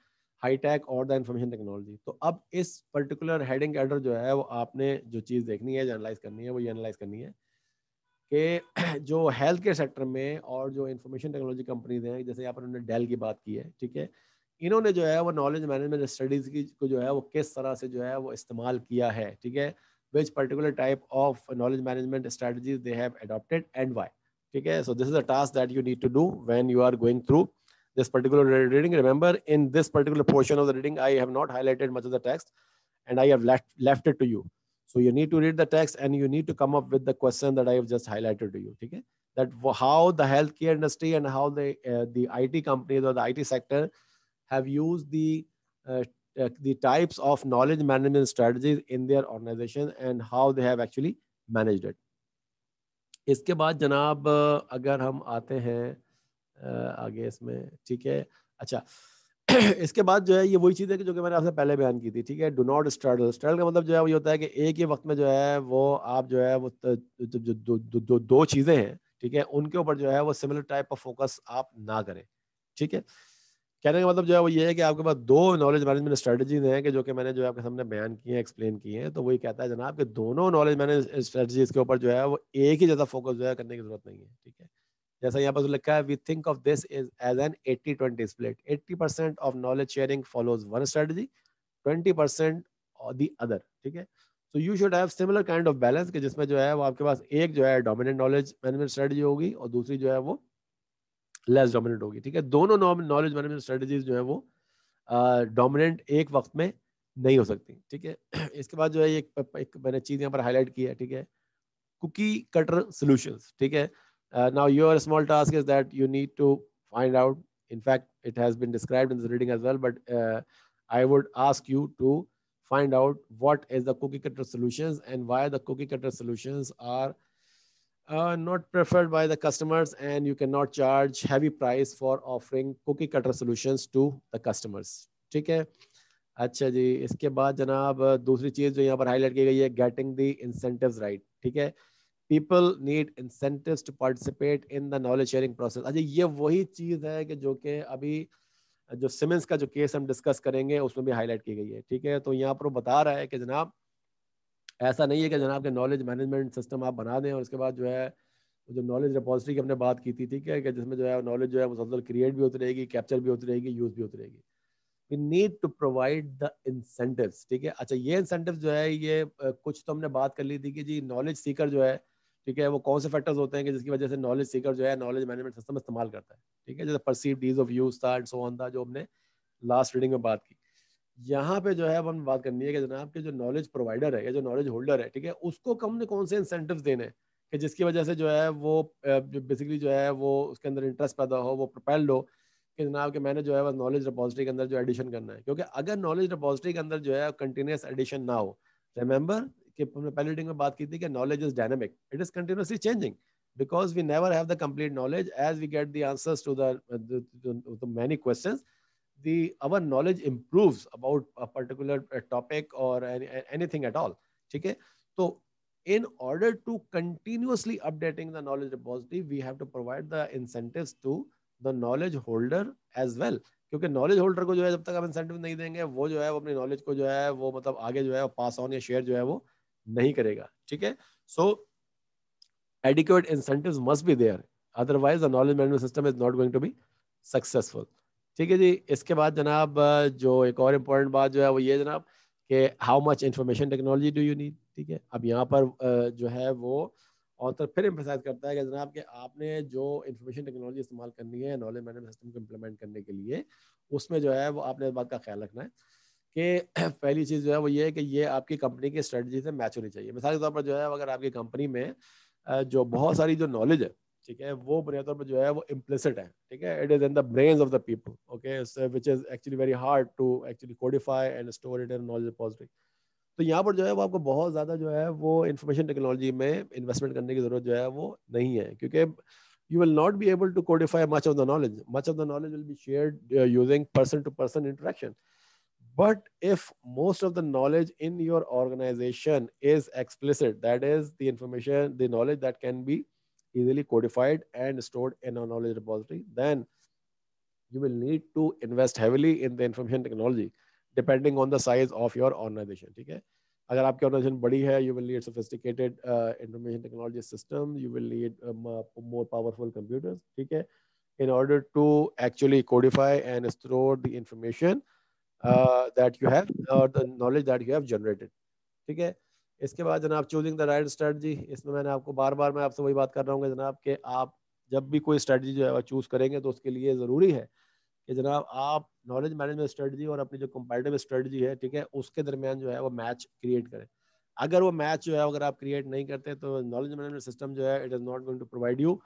Speaker 1: high tech और द इंफॉर्मेशन टेक्नोलॉजी तो अब इस पर्टिकुलर हेडिंग एडर जो है वो आपने जो चीज़ देखनी है जो एनालाइज करनी है वो ये एनालाइज करनी है कि जो हेल्थ केयर सेक्टर में और जो इंफॉर्मेशन टेक्नोलॉजी कंपनीज हैं जैसे यहाँ पर उन्होंने डेल की बात की है ठीक है इन्होंने जो है वो नॉलेज मैनेजमेंट स्टडीज की को जो है वो किस तरह से जो है वो इस्तेमाल किया है ठीक है which particular type of knowledge management strategies they have adopted and why ठीक है so this is a task that you need to do when you are going through this particular reading remember in this particular portion of the reading I have not highlighted much of the text and I have left it to you So you need to read the text and you need to come up with the question that I have just highlighted to you. Okay? That how the healthcare industry and how the uh, the IT companies or the IT sector have used the uh, uh, the types of knowledge management strategies in their organization and how they have actually managed it. इसके बाद जनाब अगर हम आते हैं आगे इसमें ठीक है अच्छा इसके बाद जो है ये वही चीज़ है कि जो कि मैंने आपसे पहले बयान की थी ठीक है डो नॉट स्ट्रगल स्ट्रगल का मतलब जो है वही होता है कि एक ही वक्त में जो है वो आप जो है वो जो दो, दो, दो, दो चीज़ें हैं ठीक है उनके ऊपर जो है वो सिमिलर टाइप ऑफ फोकस आप ना करें ठीक है कहने का मतलब जो है वो ये है कि आपके पास दो नॉलेज मैनेजमेंट स्ट्रेटजीज हैं कि जो कि मैंने जो आपके सामने बयान किए हैं एक्सप्लेन किए हैं तो वही कहता है जनाब कि दोनों नॉलेज मैनेजमेंट स्ट्रेटजीज के ऊपर जो है वो एक ही ज़्यादा फोकस जो है करने की जरूरत नहीं है ठीक है जैसा यहाँ पर जो लिखा है we think of this is as an 80 20 split 80 percent of knowledge sharing follows one strategy 20 percent the other ठीक है so you should have similar kind of balance के जिसमें जो है वो आपके पास एक जो है डोमिनेंट नॉलेज मैनेजमेंट स्ट्रेटजी होगी और दूसरी जो है वो लेस डोमिनेंट होगी ठीक है दोनों नॉलेज मैनेजमेंट स्ट्रेटजीज जो है वो डोमिनेंट uh, एक वक्त में नहीं हो सकती ठीक है इसके बाद जो है एक, एक मैंने चीज़ यहाँ पर हाईलाइट की है ठीक है कुकी कटर सोल्यूशंस ठीक है Uh, now your small task is that you need to find out. In fact, it has been described in the reading as well, but uh, I would ask you to find out what is the cookie cutter solutions and why the cookie cutter solutions are uh, not preferred by the customers and you cannot charge heavy price for offering cookie cutter solutions to the customers. ठीक है अच्छा जी इसके बाद जनाब दूसरी चीज़ जो यहाँ पर हाईलाइट की गई है गेटिंग द इंसेंटिव्स राइट ठीक है people need incentive to participate in the knowledge sharing process अच्छा ये वही चीज़ है कि जो कि अभी जो सिमेंस का जो केस हम डिस्कस करेंगे उसमें भी हाईलाइट की गई है ठीक है तो यहाँ पर वो बता रहा है कि जनाब ऐसा नहीं है कि जनाब के नॉलेज मैनेजमेंट सिस्टम आप बना दें और उसके बाद जो है जो नॉलेज रिपोजिटरी की हमने बात की थी ठीक है कि जिसमें जो है नॉलेज जो है मुसल क्रिएट भी होती रहेगी कैप्चर भी होती रहेगी यूज़ भी होती रहेगी we need to provide the incentive ठीक है अच्छा ये इंसेंटिव जो है ये कुछ तो हमने बात कर ली थी कि जी नॉलेज सीकर जो है ठीक है वो कौन से फैक्टर्स होते हैं कि जिसकी वजह से नॉलेज सीकर जो है नॉलेज मैनेजमेंट सिस्टम इस्तेमाल करता है ठीक है जैसे परसीव डीज ऑफ यूज था एंड सो ऑन था जो हमने लास्ट रीडिंग में बात की यहाँ पे जो है हम बात करनी है कि जनाब के जो नॉलेज प्रोवाइडर है या जो नॉलेज होल्डर है ठीक है उसको कम ने कौन से इंसेंटिव देने हैं कि जिसकी वजह से जो है वो बेसिकली जो है वो उसके अंदर इंटरेस्ट पैदा हो वो प्रोपेल्ड हो कि जनाब के मैंने जो है नॉलेज रिपोजिटरी के अंदर जो एडिशन करना है क्योंकि अगर नॉलेज रिपोजिटरी के अंदर जो है कंटिन्यूस एडिशन ना हो रिमेंबर कि हमने पहले डिंग में बात की थी कि knowledge is dynamic it is continuously changing because we never have the complete knowledge as we get the answers to the the many question the our knowledge improve about a particular topic और any at all ठीक है तो in order to continuously updating the knowledge repository we have to provide the incentive to the knowledge holder as well क्योंकि knowledge holder को जो है जब तक आप इंसेंटिव नहीं देंगे वो जो है वो अपनी नॉलेज को जो है वो मतलब आगे जो है पास ऑन या शेयर जो है वो नहीं करेगा ठीक है so adequate incentive must be there otherwise the knowledge management system is not going to be successful ठीक है जी इसके बाद जनाब जो एक और इम्पोर्टेंट बात जो है वो ये जनाब कि how much information technology do you need ठीक है अब यहाँ पर जो है वो ऑथर फिर एम्फेसाइज करता है कि जनाब कि आपने जो इंफॉर्मेशन टेक्नोलॉजी इस्तेमाल करनी है नॉलेज मैनेजमेंट सिस्टम को इम्प्लीमेंट करने के लिए उसमें जो है वो आपने इस बात का ख्याल रखना है कि पहली चीज़ जो है वो ये है कि ये आपकी कंपनी की स्ट्रेटजी से मैच होनी चाहिए मिसाल के तौर पर जो है अगर आपकी कंपनी में जो बहुत सारी जो नॉलेज है ठीक है वो बुनियाद तौर पर जो है वो इम्प्लिसिट है ठीक है it is in the brain of the people okay which is actually very hard to actually codify and store it in knowledge positive तो यहाँ पर जो है वो आपको बहुत ज़्यादा जो है वो इन्फॉर्मेशन टेक्नोलॉजी में इन्वेस्टमेंट करने की ज़रूरत जो है वो नहीं है क्योंकि you will not be able to codify much of the knowledge much of the knowledge will be shared using person to person interaction But if most of the knowledge in your organization is explicit, that is the information, the knowledge that can be easily codified and stored in a knowledge repository, then you will need to invest heavily in the information technology, depending on the size of your organization. Okay? है? अगर आपकी organization बड़ी है you will need sophisticated information technology system you will need more powerful computers ठीक है in order to actually codify and store the information that you have और the knowledge that you have generated ठीक है इसके बाद जनाब choosing the right strategy इसमें मैंने आपको बार बार मैं आपसे वही बात कर रहा हूँ जनाब कि आप जब भी कोई स्ट्रेटजी जो है वह चूज़ करेंगे तो उसके लिए ज़रूरी है कि जनाब आप नॉलेज मैनेजमेंट स्ट्रेटजी और अपनी जो कंपेटिव स्ट्रेटजी है ठीक है उसके दरमियान जो है वो मैच क्रिएट करें अगर वो मैच जो है अगर आप क्रिएट नहीं करते तो नॉलेज मैनेजमेंट सिस्टम जो है it is not going to provide you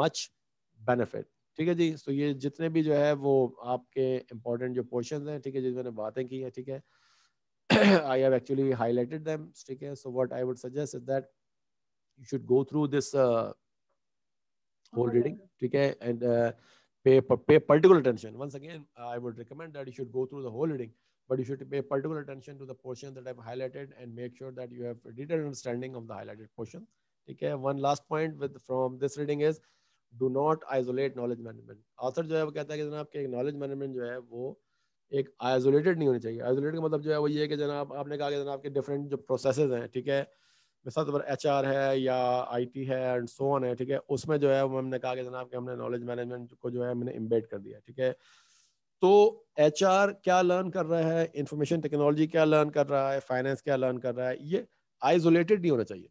Speaker 1: much benefit ठीक है जी तो ये जितने भी जो है वो आपके इम्पोर्टेंट जो पोर्शन हैं ठीक है जिस मैंने बातें की हैं ठीक है I have actually highlighted them ठीक है so what I would suggest is that you should go through this uh, whole reading ठीक है and uh, pay pay particular attention once again I would recommend that you should go through the whole reading but you should pay particular attention to the portion that I've highlighted and make sure that you have a detailed understanding of the highlighted portion ठीक है one last point with from this reading is do not isolate knowledge management author जो है वो कहता है कि जनाब के नॉलेज मैनेजमेंट जो है वो एक आइसोलेटेड नहीं होनी चाहिए आइसोलेट का मतलब जो है वो ये कि जनाब आपने कहा कि जनाब के डिफरेंट जो प्रोसेस हैं ठीक है मिसाल तौर एच आर है या आई टी है एंड सो ऑन है ठीक है उसमें जो है वो हमने कहा कि जनाब कि हमने नॉलेज मैनेजमेंट को जो है हमने एम्बेड कर दिया ठीक है तो एच आर क्या लर्न कर रहा है इंफॉर्मेशन टेक्नोलॉजी क्या लर्न कर रहा है फाइनेंस क्या लर्न कर रहा है ये आइसोलेटेड नहीं होना चाहिए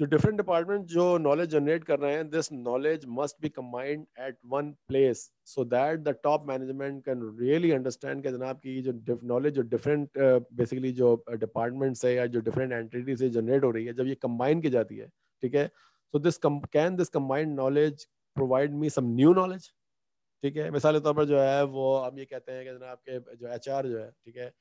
Speaker 1: जो डिफरेंट डिपार्टमेंट जो नॉलेज जनरेट कर रहे हैं this knowledge must be combined at one place so that the top management can really understand कि जनाब की जो नॉलेज जो डिफरेंट बेसिकली uh, जो डिपार्टमेंट्स uh, है या जो डिफरेंट एंटिटी से जनरेट हो रही है जब ये कम्बाइन की जाती है ठीक है so this can this combined knowledge provide me some new knowledge ठीक है मिसाल के तौर पर जो है वो हम ये कहते हैं कि जनाब के जो एच जो है ठीक है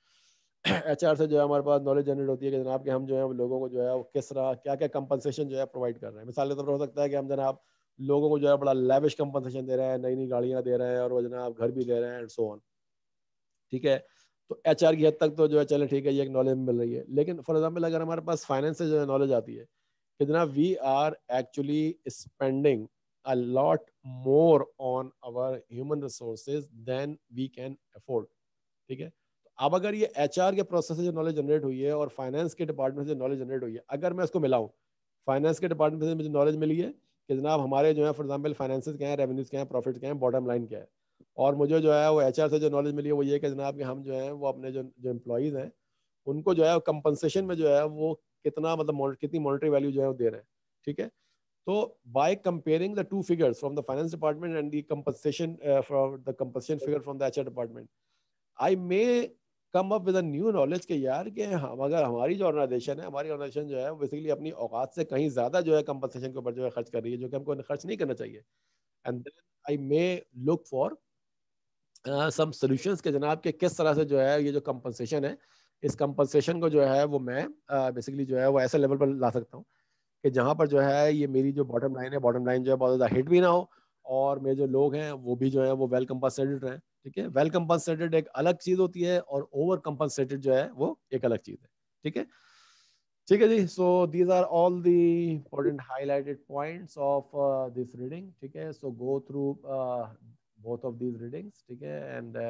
Speaker 1: एच से जो है हमारे पास नॉलेज जनरेट होती है कि जनाब के हम जो है लोगों को जो है किस तरह क्या क्या कंपनसेशन जो है प्रोवाइड कर रहे हैं मिसाल के तौर पर हो सकता है कि हम जनाब लोगों को जो है बड़ा लेविश कंपनसेशन दे रहे हैं नई नई गाड़ियाँ दे रहे हैं और वो जनाब घर भी दे रहे हैं एंड सो ऑन ठीक है तो एच की हद तक तो जो है चले ठीक है ये एक नॉलेज मिल रही है लेकिन फॉर एग्जाम्पल अगर हमारे पास फाइनेंस से जो है नॉलेज आती है कि जनाब we are actually spending a lot more on our human resources than we can afford ठीक है अब अगर ये एच के प्रोसेस से जो नॉलेज जनरेट हुई है और फाइनेंस के डिपार्टमेंट से जो नॉलेज जनरेट हुई है अगर मैं इसको मिलाऊँ फाइनेंस के डिपार्टमेंट से मुझे नॉलेज मिली है कि जनाब हमारे जो है फॉर एग्जाम्पल फाइनेंस क्या है रेवेन्यूज क्या है प्रॉफिट क्या है बॉटम लाइन क्या है और मुझे जो है वो एच से जो नॉलेज मिली है वो ये कि जनाब कि हम जो है वो अपने जो जो एम्प्लॉज हैं उनको जो है कंपनसेशन में जो है वो कितना मतलब कितनी मॉनिटरी वैल्यू जो है वो दे रहे हैं ठीक है तो by comparing the two figures from the finance department and the compensation from the compensation figure from the H department I may come up with new knowledge के यार कि हम हाँ, अगर हमारी जो ऑर्गेनाइजेशन है हमारी ऑर्गेनाइजेशन जो है बेसिकली अपनी औकात से कहीं ज़्यादा जो है कम्पनसेशन के ऊपर जो है खर्च कर रही है जो कि हमको खर्च नहीं करना चाहिए and then I may look for some solutions के जनाब के किस तरह से जो है ये जो कम्पनसेशन है इस कम्पनसेशन को जो है वो मैं बेसिकली uh, जो है वो ऐसे लेवल पर ला सकता हूँ कि जहाँ पर जो है ये मेरी जो बॉटम लाइन है बॉटम लाइन जो है बहुत ज़्यादा हिट भी ना हो और मेरे जो लोग हैं वो भी जो है वो वेल कंपनसेटेड रहें ठीक है वेल कंपनसेटेड एक अलग चीज होती है और ओवर कंपनसेटेड जो है वो एक अलग चीज है ठीक है ठीक है जी so these are all the important highlighted points of this reading ठीक है so go through both of these readings okay and uh,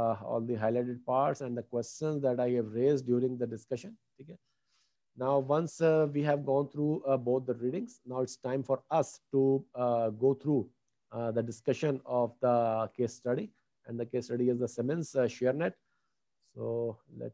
Speaker 1: uh, all the highlighted parts and the questions that i have raised during the discussion okay now once uh, we have gone through both the readings now it's time for us to go through Uh, the discussion of the case study. And the case study is the Siemens uh, ShareNet. So let